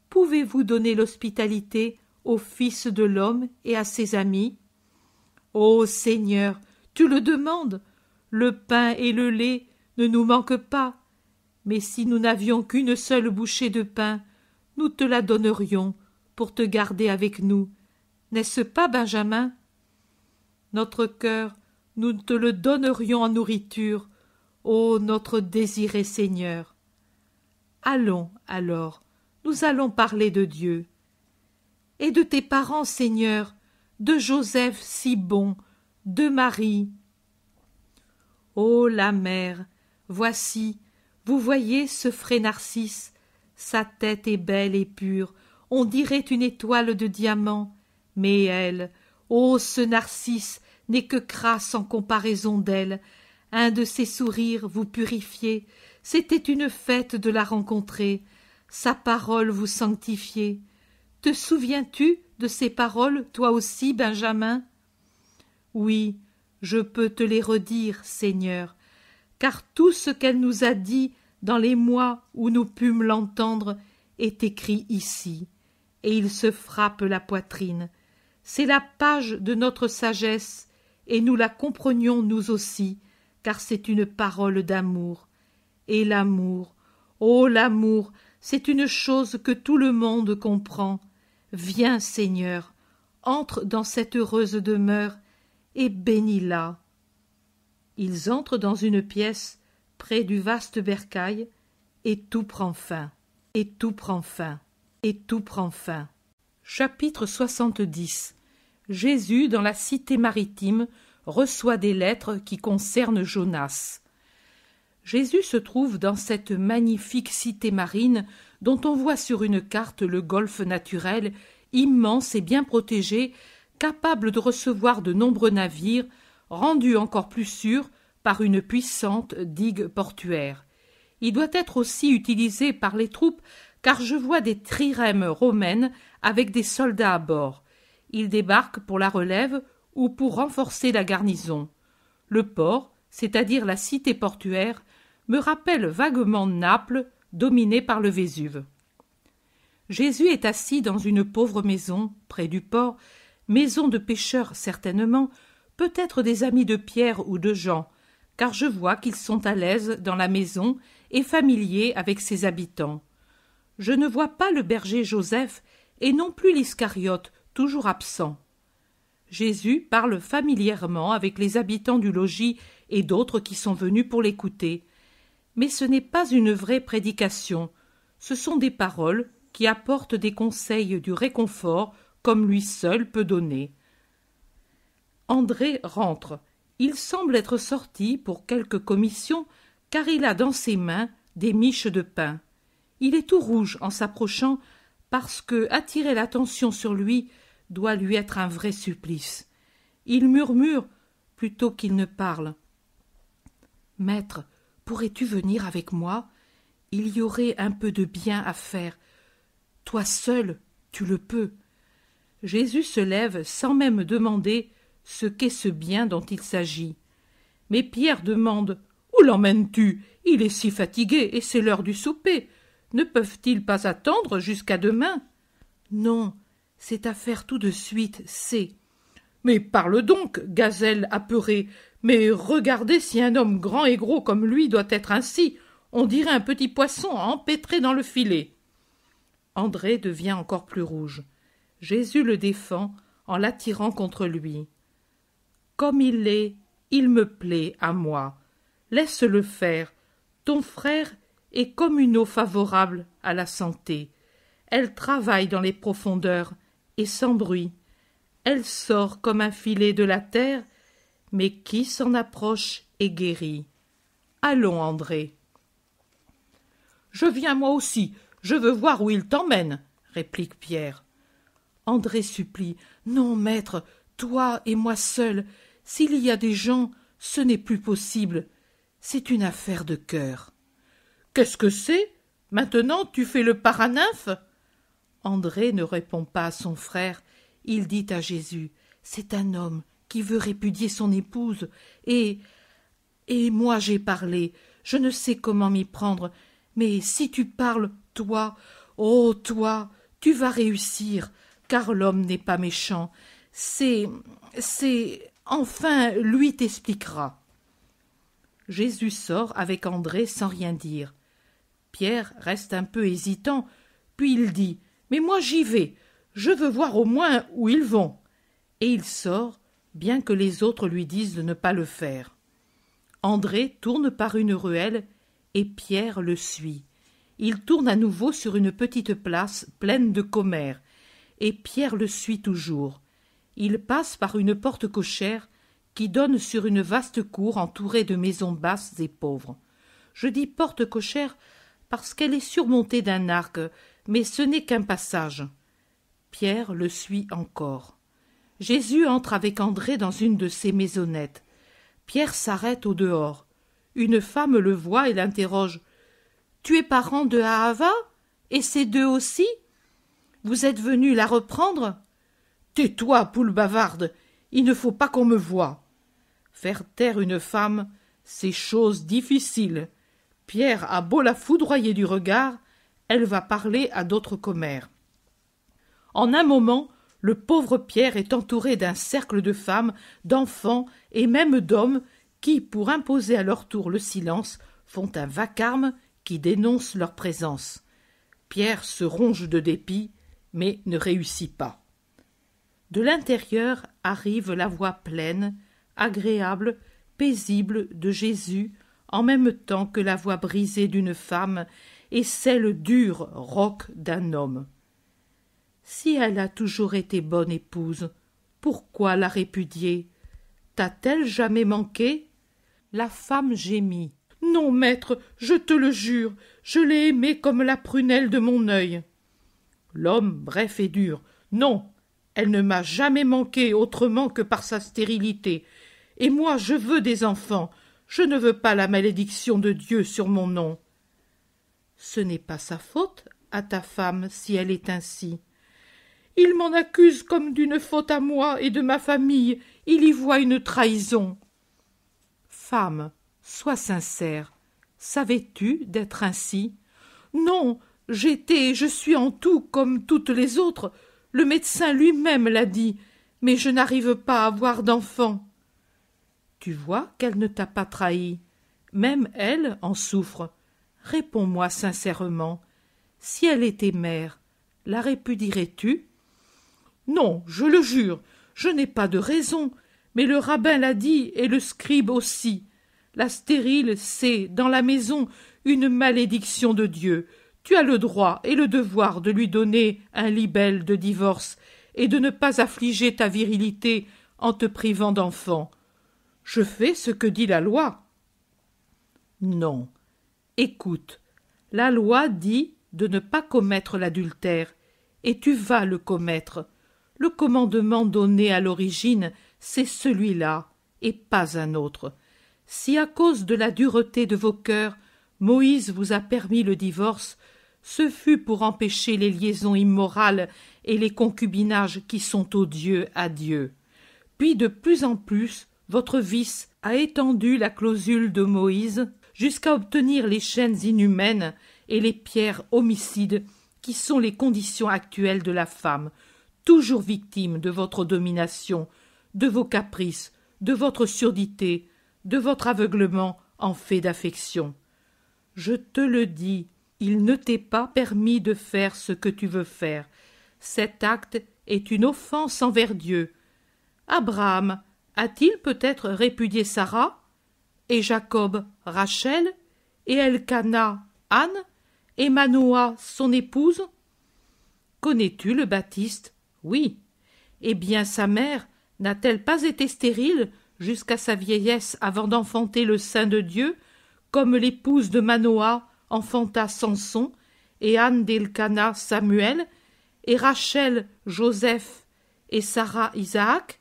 Pouvez-vous donner l'hospitalité au Fils de l'homme et à ses amis Ô Seigneur, tu le demandes Le pain et le lait ne nous manquent pas. Mais si nous n'avions qu'une seule bouchée de pain, nous te la donnerions pour te garder avec nous n'est-ce pas, Benjamin Notre cœur, nous te le donnerions en nourriture, ô notre désiré Seigneur. Allons, alors, nous allons parler de Dieu. Et de tes parents, Seigneur, de Joseph si bon, de Marie. Ô la mère, voici, vous voyez ce frais narcisse, sa tête est belle et pure, on dirait une étoile de diamant, mais elle, ô oh, ce narcisse n'est que crasse en comparaison d'elle. Un de ses sourires vous purifiait, c'était une fête de la rencontrer, sa parole vous sanctifiait. Te souviens-tu de ses paroles, toi aussi, Benjamin Oui, je peux te les redire, Seigneur, car tout ce qu'elle nous a dit dans les mois où nous pûmes l'entendre est écrit ici. Et il se frappe la poitrine c'est la page de notre sagesse, et nous la comprenions nous aussi, car c'est une parole d'amour. Et l'amour, oh l'amour, c'est une chose que tout le monde comprend. Viens, Seigneur, entre dans cette heureuse demeure, et bénis-la. Ils entrent dans une pièce près du vaste bercail, et tout prend fin, et tout prend fin, et tout prend fin. Chapitre 70 Jésus, dans la cité maritime, reçoit des lettres qui concernent Jonas. Jésus se trouve dans cette magnifique cité marine dont on voit sur une carte le golfe naturel, immense et bien protégé, capable de recevoir de nombreux navires, rendu encore plus sûr par une puissante digue portuaire. Il doit être aussi utilisé par les troupes car je vois des trirèmes romaines avec des soldats à bord. Ils débarquent pour la relève ou pour renforcer la garnison. Le port, c'est-à-dire la cité portuaire, me rappelle vaguement Naples, dominée par le Vésuve. Jésus est assis dans une pauvre maison, près du port, maison de pêcheurs certainement, peut-être des amis de Pierre ou de Jean, car je vois qu'ils sont à l'aise dans la maison et familiers avec ses habitants je ne vois pas le berger Joseph et non plus l'Iscariote, toujours absent. Jésus parle familièrement avec les habitants du logis et d'autres qui sont venus pour l'écouter. Mais ce n'est pas une vraie prédication, ce sont des paroles qui apportent des conseils du réconfort comme lui seul peut donner. André rentre. Il semble être sorti pour quelque commission, car il a dans ses mains des miches de pain. Il est tout rouge en s'approchant parce que attirer l'attention sur lui doit lui être un vrai supplice. Il murmure plutôt qu'il ne parle. Maître, pourrais-tu venir avec moi Il y aurait un peu de bien à faire. Toi seul, tu le peux. Jésus se lève sans même demander ce qu'est ce bien dont il s'agit. Mais Pierre demande Où l'emmènes-tu Il est si fatigué et c'est l'heure du souper. Ne peuvent-ils pas attendre jusqu'à demain Non, c'est à faire tout de suite, c'est. Mais parle donc, gazelle apeurée. Mais regardez si un homme grand et gros comme lui doit être ainsi. On dirait un petit poisson empêtré dans le filet. André devient encore plus rouge. Jésus le défend en l'attirant contre lui. Comme il est, il me plaît à moi. Laisse-le faire. Ton frère et eau favorable à la santé. Elle travaille dans les profondeurs et sans bruit. Elle sort comme un filet de la terre, mais qui s'en approche est guéri. Allons, André. Je viens moi aussi, je veux voir où il t'emmène, réplique Pierre. André supplie. Non, maître, toi et moi seul. S'il y a des gens, ce n'est plus possible. C'est une affaire de cœur. Qu'est-ce que c'est Maintenant tu fais le paranymphe André ne répond pas à son frère. Il dit à Jésus C'est un homme qui veut répudier son épouse, et. Et moi j'ai parlé. Je ne sais comment m'y prendre. Mais si tu parles, toi, oh toi, tu vas réussir, car l'homme n'est pas méchant. C'est. C'est. Enfin, lui t'expliquera. Jésus sort avec André sans rien dire. Pierre reste un peu hésitant, puis il dit Mais moi j'y vais, je veux voir au moins où ils vont. Et il sort, bien que les autres lui disent de ne pas le faire. André tourne par une ruelle et Pierre le suit. Il tourne à nouveau sur une petite place pleine de commères, et Pierre le suit toujours. Il passe par une porte cochère qui donne sur une vaste cour entourée de maisons basses et pauvres. Je dis porte cochère parce qu'elle est surmontée d'un arc, mais ce n'est qu'un passage. Pierre le suit encore. Jésus entre avec André dans une de ses maisonnettes. Pierre s'arrête au dehors. Une femme le voit et l'interroge. Tu es parent de Ahava Et ces deux aussi Vous êtes venu la reprendre Tais-toi, poule bavarde Il ne faut pas qu'on me voie. Faire taire une femme, c'est chose difficile. Pierre a beau la foudroyer du regard, elle va parler à d'autres commères. En un moment, le pauvre Pierre est entouré d'un cercle de femmes, d'enfants et même d'hommes qui, pour imposer à leur tour le silence, font un vacarme qui dénonce leur présence. Pierre se ronge de dépit, mais ne réussit pas. De l'intérieur arrive la voix pleine, agréable, paisible de Jésus en même temps que la voix brisée d'une femme et celle dure roque d'un homme. Si elle a toujours été bonne épouse, pourquoi la répudier T'a-t-elle jamais manqué La femme gémit. Non, maître, je te le jure, je l'ai aimée comme la prunelle de mon œil. L'homme, bref et dur. Non, elle ne m'a jamais manqué autrement que par sa stérilité. Et moi, je veux des enfants, je ne veux pas la malédiction de Dieu sur mon nom. Ce n'est pas sa faute à ta femme si elle est ainsi. Il m'en accuse comme d'une faute à moi et de ma famille. Il y voit une trahison. Femme, sois sincère. Savais-tu d'être ainsi Non, j'étais et je suis en tout comme toutes les autres. Le médecin lui-même l'a dit, mais je n'arrive pas à avoir d'enfant. Tu vois qu'elle ne t'a pas trahi. Même elle en souffre. Réponds-moi sincèrement. Si elle était mère, la répudierais-tu Non, je le jure, je n'ai pas de raison. Mais le rabbin l'a dit et le scribe aussi. La stérile, c'est, dans la maison, une malédiction de Dieu. Tu as le droit et le devoir de lui donner un libelle de divorce et de ne pas affliger ta virilité en te privant d'enfants. Je fais ce que dit la loi. Non. Écoute, la loi dit de ne pas commettre l'adultère, et tu vas le commettre. Le commandement donné à l'origine, c'est celui-là, et pas un autre. Si à cause de la dureté de vos cœurs, Moïse vous a permis le divorce, ce fut pour empêcher les liaisons immorales et les concubinages qui sont odieux à Dieu. Puis de plus en plus, votre vice a étendu la clausule de Moïse jusqu'à obtenir les chaînes inhumaines et les pierres homicides qui sont les conditions actuelles de la femme, toujours victime de votre domination, de vos caprices, de votre surdité, de votre aveuglement en fait d'affection. Je te le dis, il ne t'est pas permis de faire ce que tu veux faire. Cet acte est une offense envers Dieu. Abraham a-t-il peut-être répudié Sarah et Jacob Rachel et Elkana Anne et Manoa son épouse Connais-tu le Baptiste Oui. Eh bien, sa mère n'a-t-elle pas été stérile jusqu'à sa vieillesse avant d'enfanter le Saint de Dieu, comme l'épouse de Manoa enfanta Samson, et Anne d'Elkana Samuel, et Rachel Joseph, et Sarah Isaac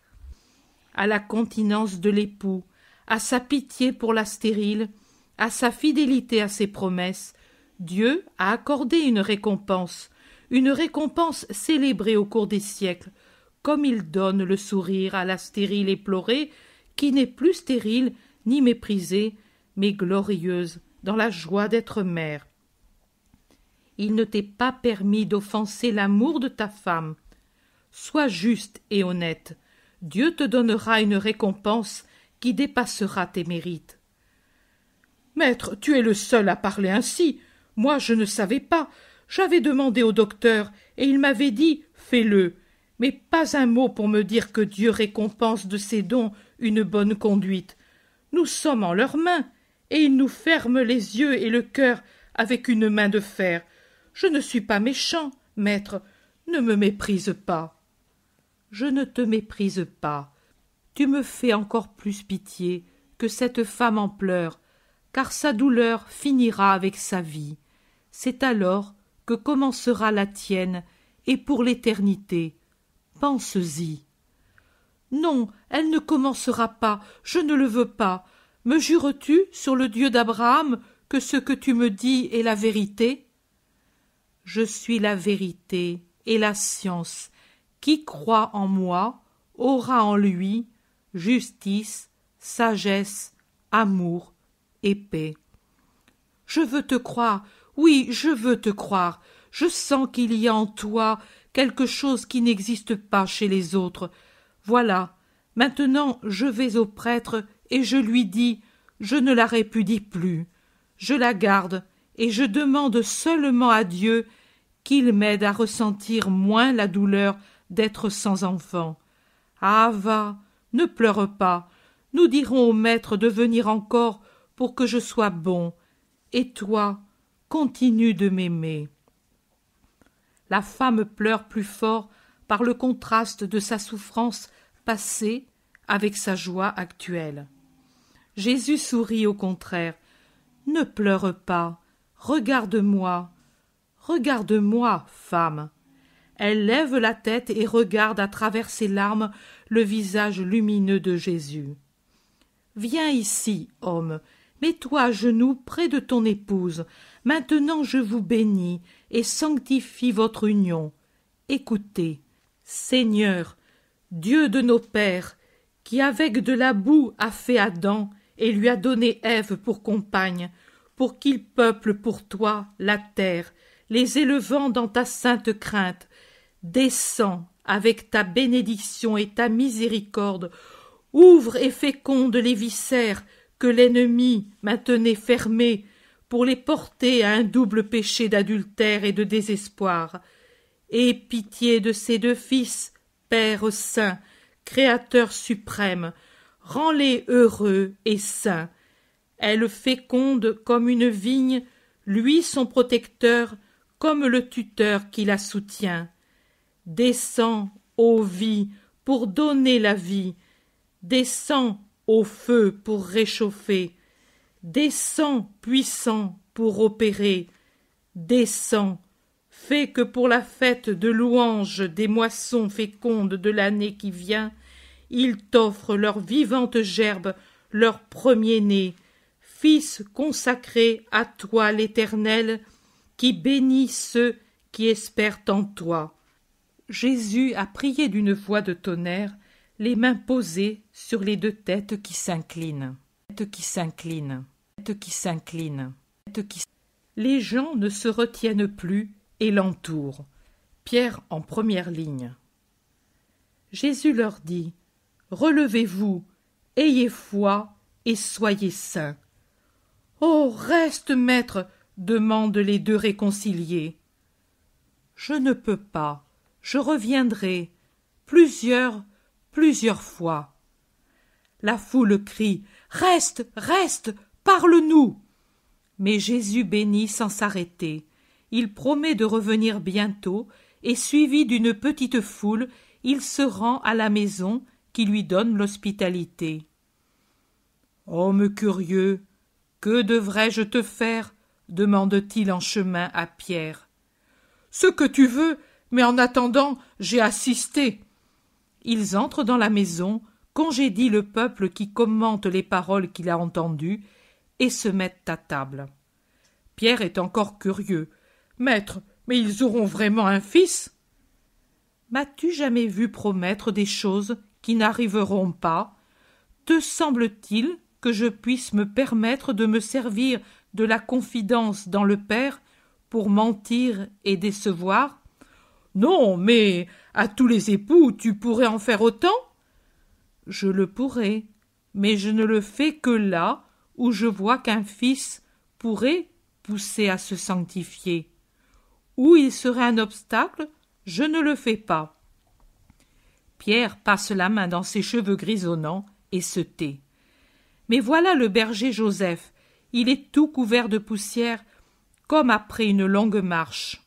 à la continence de l'époux, à sa pitié pour la stérile, à sa fidélité à ses promesses, Dieu a accordé une récompense, une récompense célébrée au cours des siècles, comme il donne le sourire à la stérile éplorée, qui n'est plus stérile ni méprisée, mais glorieuse dans la joie d'être mère. Il ne t'est pas permis d'offenser l'amour de ta femme. Sois juste et honnête, Dieu te donnera une récompense qui dépassera tes mérites. Maître, tu es le seul à parler ainsi. Moi, je ne savais pas. J'avais demandé au docteur, et il m'avait dit fais-le, mais pas un mot pour me dire que Dieu récompense de ses dons une bonne conduite. Nous sommes en leurs mains, et ils nous ferment les yeux et le cœur avec une main de fer. Je ne suis pas méchant, maître, ne me méprise pas je ne te méprise pas. Tu me fais encore plus pitié que cette femme en pleurs, car sa douleur finira avec sa vie. C'est alors que commencera la tienne, et pour l'éternité. Pense-y. Non, elle ne commencera pas, je ne le veux pas. Me jures-tu, sur le Dieu d'Abraham, que ce que tu me dis est la vérité Je suis la vérité et la science, qui croit en moi aura en lui justice, sagesse, amour et paix. Je veux te croire, oui, je veux te croire. Je sens qu'il y a en toi quelque chose qui n'existe pas chez les autres. Voilà. Maintenant je vais au prêtre et je lui dis je ne la répudie plus. Je la garde et je demande seulement à Dieu qu'il m'aide à ressentir moins la douleur d'être sans enfant. Ah. Va, ne pleure pas, nous dirons au maître de venir encore pour que je sois bon, et toi, continue de m'aimer. La femme pleure plus fort par le contraste de sa souffrance passée avec sa joie actuelle. Jésus sourit au contraire. Ne pleure pas, regarde-moi, regarde-moi, femme, elle lève la tête et regarde à travers ses larmes le visage lumineux de Jésus. Viens ici, homme, mets-toi à genoux près de ton épouse. Maintenant je vous bénis et sanctifie votre union. Écoutez, Seigneur, Dieu de nos pères, qui avec de la boue a fait Adam et lui a donné Ève pour compagne, pour qu'il peuple pour toi la terre, les élevant dans ta sainte crainte, descends avec ta bénédiction et ta miséricorde, ouvre et féconde les viscères que l'ennemi maintenait fermés pour les porter à un double péché d'adultère et de désespoir. Aie pitié de ces deux fils, Père saint, Créateur suprême, rends-les heureux et saints. Elle féconde comme une vigne, lui son protecteur, comme le tuteur qui la soutient. Descends, ô vie, pour donner la vie. Descends, ô feu, pour réchauffer. Descends, puissant, pour opérer. Descends, fais que pour la fête de louange des moissons fécondes de l'année qui vient, ils t'offrent leur vivante gerbe, leur premier-né, fils consacré à toi l'Éternel, qui bénit ceux qui espèrent en toi. Jésus a prié d'une voix de tonnerre, les mains posées sur les deux têtes qui s'inclinent. qui qui qui Les gens ne se retiennent plus et l'entourent. Pierre en première ligne. Jésus leur dit Relevez-vous, ayez foi et soyez saints. Oh, reste, maître demandent les deux réconciliés. Je ne peux pas, je reviendrai plusieurs, plusieurs fois. La foule crie Reste, reste, parle-nous Mais Jésus bénit sans s'arrêter. Il promet de revenir bientôt, et suivi d'une petite foule, il se rend à la maison qui lui donne l'hospitalité. Homme curieux, que devrais-je te faire demande-t-il en chemin à Pierre. Ce que tu veux, mais en attendant, j'ai assisté. Ils entrent dans la maison, congédient le peuple qui commente les paroles qu'il a entendues, et se mettent à table. Pierre est encore curieux. Maître, mais ils auront vraiment un fils? M'as-tu jamais vu promettre des choses qui n'arriveront pas? Te semble-t-il que je puisse me permettre de me servir de la confidence dans le Père pour mentir et décevoir non, mais à tous les époux, tu pourrais en faire autant Je le pourrais, mais je ne le fais que là où je vois qu'un fils pourrait pousser à se sanctifier. Où il serait un obstacle, je ne le fais pas. Pierre passe la main dans ses cheveux grisonnants et se tait. Mais voilà le berger Joseph. Il est tout couvert de poussière, comme après une longue marche.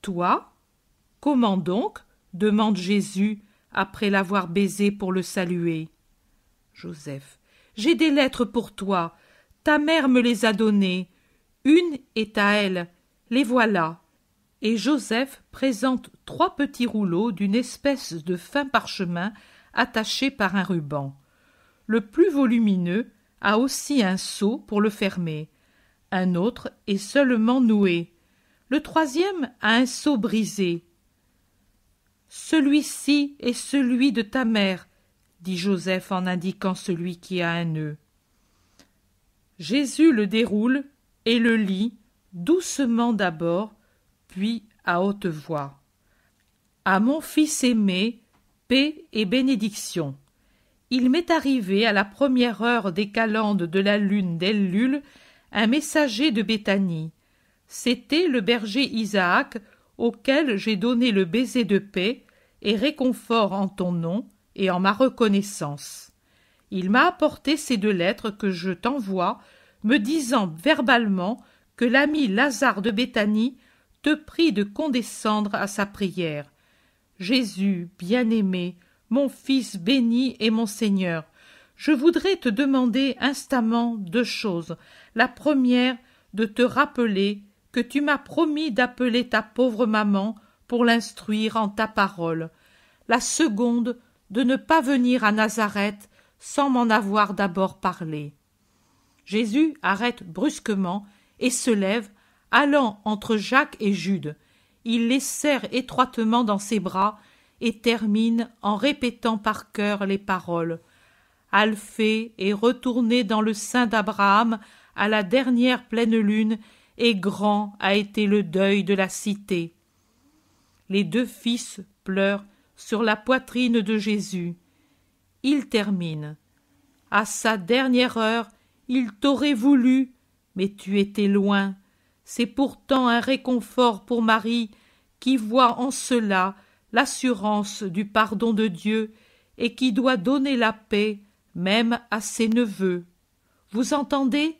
Toi, Comment donc demande Jésus après l'avoir baisé pour le saluer. Joseph. J'ai des lettres pour toi. Ta mère me les a données. Une est à elle. Les voilà. Et Joseph présente trois petits rouleaux d'une espèce de fin parchemin attaché par un ruban. Le plus volumineux a aussi un seau pour le fermer. Un autre est seulement noué. Le troisième a un seau brisé. Celui-ci est celui de ta mère, dit Joseph en indiquant celui qui a un nœud. Jésus le déroule et le lit, doucement d'abord, puis à haute voix. À mon fils aimé, paix et bénédiction. Il m'est arrivé à la première heure des calendes de la lune d'Ellul un messager de Béthanie. C'était le berger Isaac auquel j'ai donné le baiser de paix et réconfort en ton nom et en ma reconnaissance. Il m'a apporté ces deux lettres que je t'envoie, me disant verbalement que l'ami Lazare de Béthanie te prie de condescendre à sa prière. Jésus, bien-aimé, mon Fils béni et mon Seigneur, je voudrais te demander instamment deux choses. La première, de te rappeler que tu m'as promis d'appeler ta pauvre maman pour l'instruire en ta parole, la seconde de ne pas venir à Nazareth sans m'en avoir d'abord parlé. Jésus arrête brusquement et se lève, allant entre Jacques et Jude. Il les serre étroitement dans ses bras et termine en répétant par cœur les paroles. Alphée est retourné dans le sein d'Abraham à la dernière pleine lune et grand a été le deuil de la cité. Les deux fils pleurent sur la poitrine de Jésus. Il termine. À sa dernière heure, il t'aurait voulu, mais tu étais loin. C'est pourtant un réconfort pour Marie qui voit en cela l'assurance du pardon de Dieu et qui doit donner la paix même à ses neveux. Vous entendez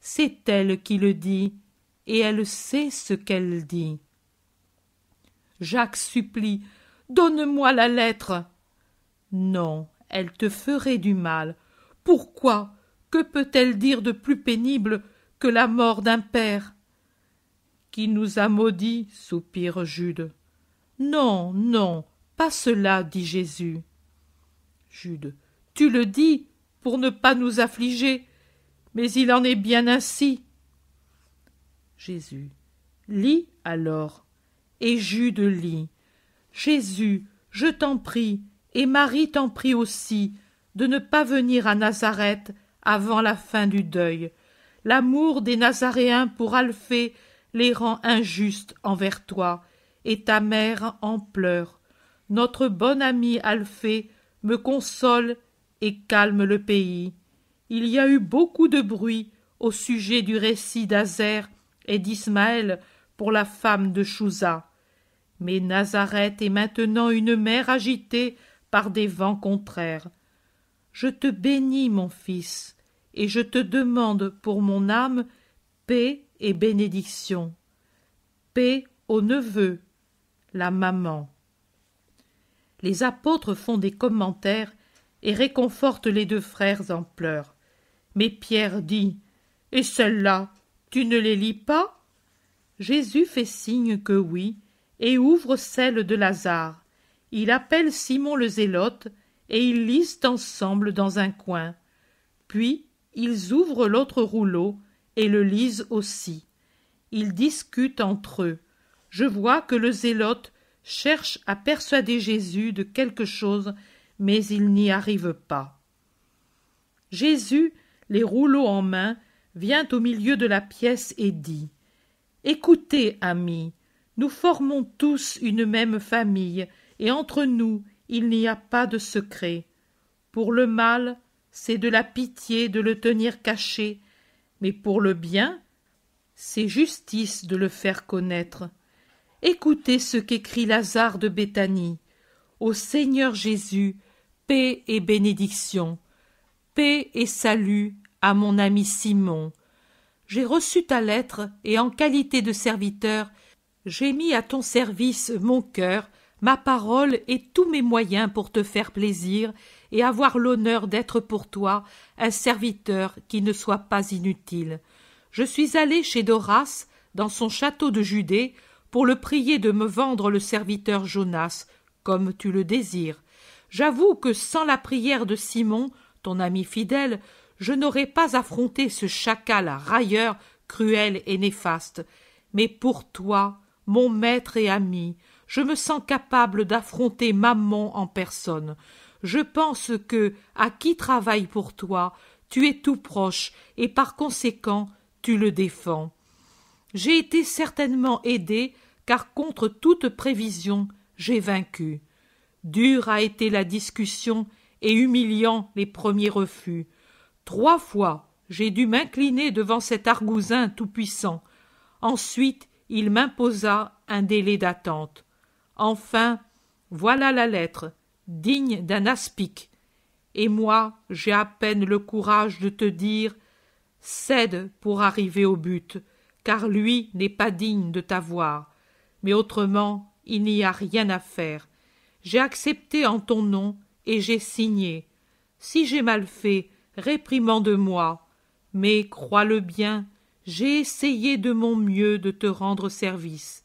C'est elle qui le dit et elle sait ce qu'elle dit. Jacques supplie. Donne-moi la lettre. Non, elle te ferait du mal. Pourquoi Que peut-elle dire de plus pénible que la mort d'un père Qui nous a maudits, soupire Jude. Non, non, pas cela, dit Jésus. Jude. Tu le dis pour ne pas nous affliger, mais il en est bien ainsi. Jésus. Lis alors. Et Jude lit. Jésus, je t'en prie, et Marie t'en prie aussi, de ne pas venir à Nazareth avant la fin du deuil. L'amour des Nazaréens pour Alphée les rend injustes envers toi, et ta mère en pleure. Notre bon ami Alphée me console et calme le pays. Il y a eu beaucoup de bruit au sujet du récit d'Azer et d'Ismaël pour la femme de Chouza. Mais Nazareth est maintenant une mer agitée par des vents contraires. Je te bénis, mon fils, et je te demande pour mon âme paix et bénédiction. Paix au neveu, la maman. Les apôtres font des commentaires et réconfortent les deux frères en pleurs. Mais Pierre dit Et celle-là, tu ne les lis pas Jésus fait signe que oui, et ouvre celle de Lazare. Il appelle Simon le Zélote, et ils lisent ensemble dans un coin. Puis ils ouvrent l'autre rouleau et le lisent aussi. Ils discutent entre eux. Je vois que le Zélote cherche à persuader Jésus de quelque chose, mais il n'y arrive pas. Jésus, les rouleaux en main, vient au milieu de la pièce et dit Écoutez, amis, nous formons tous une même famille, et entre nous il n'y a pas de secret. Pour le mal, c'est de la pitié de le tenir caché, mais pour le bien, c'est justice de le faire connaître. Écoutez ce qu'écrit Lazare de Béthanie. Au Seigneur Jésus, paix et bénédiction, paix et salut à mon ami Simon. J'ai reçu ta lettre et en qualité de serviteur, j'ai mis à ton service mon cœur, ma parole et tous mes moyens pour te faire plaisir et avoir l'honneur d'être pour toi un serviteur qui ne soit pas inutile. Je suis allé chez Doras, dans son château de Judée, pour le prier de me vendre le serviteur Jonas, comme tu le désires. J'avoue que sans la prière de Simon, ton ami fidèle, je n'aurais pas affronté ce chacal railleur, cruel et néfaste, mais pour toi, mon maître et ami, je me sens capable d'affronter maman en personne. Je pense que, à qui travaille pour toi, tu es tout proche, et par conséquent tu le défends. J'ai été certainement aidé, car contre toute prévision j'ai vaincu. Dure a été la discussion et humiliant les premiers refus. Trois fois j'ai dû m'incliner devant cet argousin tout-puissant. Ensuite il m'imposa un délai d'attente. Enfin, voilà la lettre, digne d'un aspic. Et moi, j'ai à peine le courage de te dire cède pour arriver au but, car lui n'est pas digne de t'avoir. Mais autrement, il n'y a rien à faire. J'ai accepté en ton nom et j'ai signé. Si j'ai mal fait, réprimant de moi mais crois-le bien, j'ai essayé de mon mieux de te rendre service.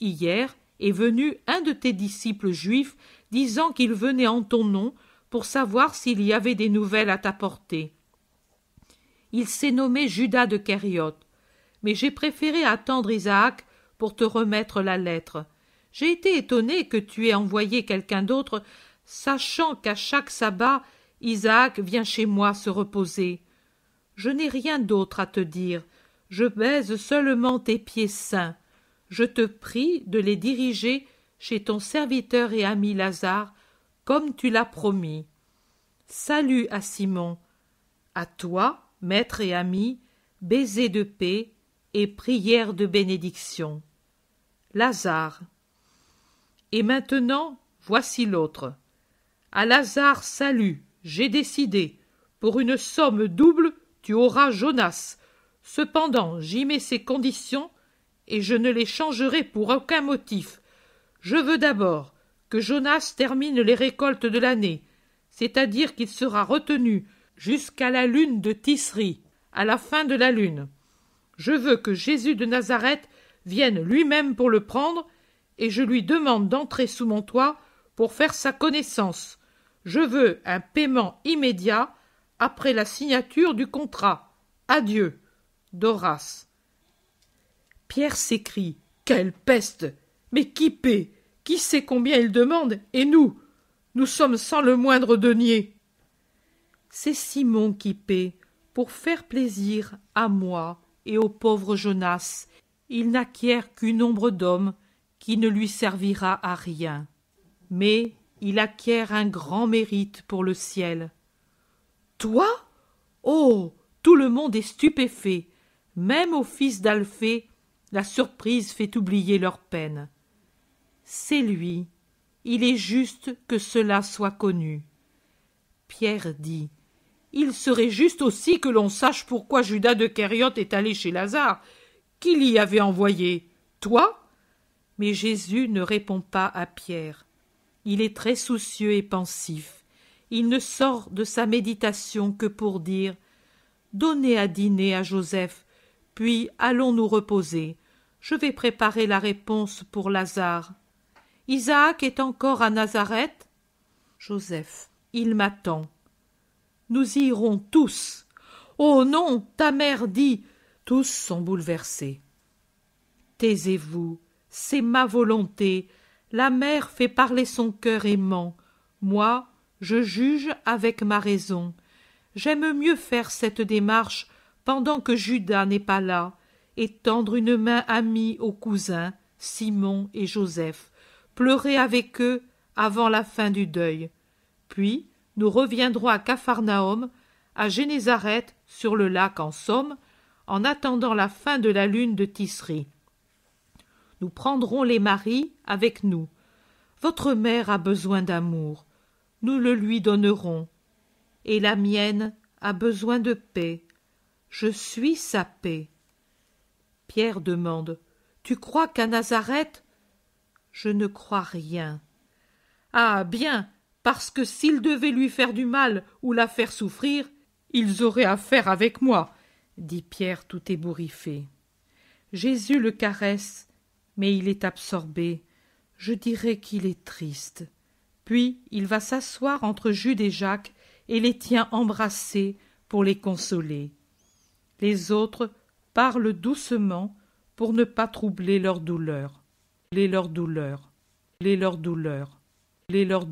Hier est venu un de tes disciples juifs disant qu'il venait en ton nom pour savoir s'il y avait des nouvelles à t'apporter. Il s'est nommé Judas de Kériot mais j'ai préféré attendre Isaac pour te remettre la lettre. J'ai été étonné que tu aies envoyé quelqu'un d'autre, sachant qu'à chaque sabbat Isaac, viens chez moi se reposer. Je n'ai rien d'autre à te dire. Je baise seulement tes pieds saints. Je te prie de les diriger chez ton serviteur et ami Lazare, comme tu l'as promis. Salut à Simon. À toi, maître et ami, baiser de paix et prière de bénédiction. Lazare. Et maintenant, voici l'autre. À Lazare, salut. J'ai décidé. Pour une somme double, tu auras Jonas. Cependant, j'y mets ces conditions, et je ne les changerai pour aucun motif. Je veux d'abord que Jonas termine les récoltes de l'année, c'est-à-dire qu'il sera retenu jusqu'à la lune de Tisserie, à la fin de la lune. Je veux que Jésus de Nazareth vienne lui-même pour le prendre, et je lui demande d'entrer sous mon toit pour faire sa connaissance. Je veux un paiement immédiat après la signature du contrat. Adieu. Doras. Pierre s'écrie. Quelle peste. Mais qui paie? Qui sait combien il demande? Et nous? Nous sommes sans le moindre denier. C'est Simon qui paie, pour faire plaisir à moi et au pauvre Jonas. Il n'acquiert qu'une ombre d'homme qui ne lui servira à rien. Mais il acquiert un grand mérite pour le ciel. Toi Oh Tout le monde est stupéfait. Même au fils d'Alphée, la surprise fait oublier leur peine. C'est lui. Il est juste que cela soit connu. Pierre dit Il serait juste aussi que l'on sache pourquoi Judas de Kériote est allé chez Lazare. Qui l'y avait envoyé Toi Mais Jésus ne répond pas à Pierre. Il est très soucieux et pensif. Il ne sort de sa méditation que pour dire Donnez à dîner à Joseph, puis allons nous reposer. Je vais préparer la réponse pour Lazare. Isaac est encore à Nazareth Joseph. Il m'attend. Nous irons tous. Oh non, ta mère dit. Tous sont bouleversés. Taisez-vous, c'est ma volonté, la mère fait parler son cœur aimant. Moi, je juge avec ma raison. J'aime mieux faire cette démarche pendant que Judas n'est pas là, et tendre une main amie aux cousins, Simon et Joseph, pleurer avec eux avant la fin du deuil. Puis, nous reviendrons à Capharnaüm, à Génézareth, sur le lac en Somme, en attendant la fin de la lune de Tisserie nous prendrons les maris avec nous. Votre mère a besoin d'amour, nous le lui donnerons. Et la mienne a besoin de paix. Je suis sa paix. Pierre demande Tu crois qu'à Nazareth Je ne crois rien. Ah bien, parce que s'ils devaient lui faire du mal ou la faire souffrir, ils auraient affaire avec moi, dit Pierre tout ébouriffé. Jésus le caresse mais il est absorbé. Je dirais qu'il est triste. Puis il va s'asseoir entre Jude et Jacques et les tient embrassés pour les consoler. Les autres parlent doucement pour ne pas troubler leur douleur. Les leurs douleurs, Les leurs douleurs, Les leur douleurs.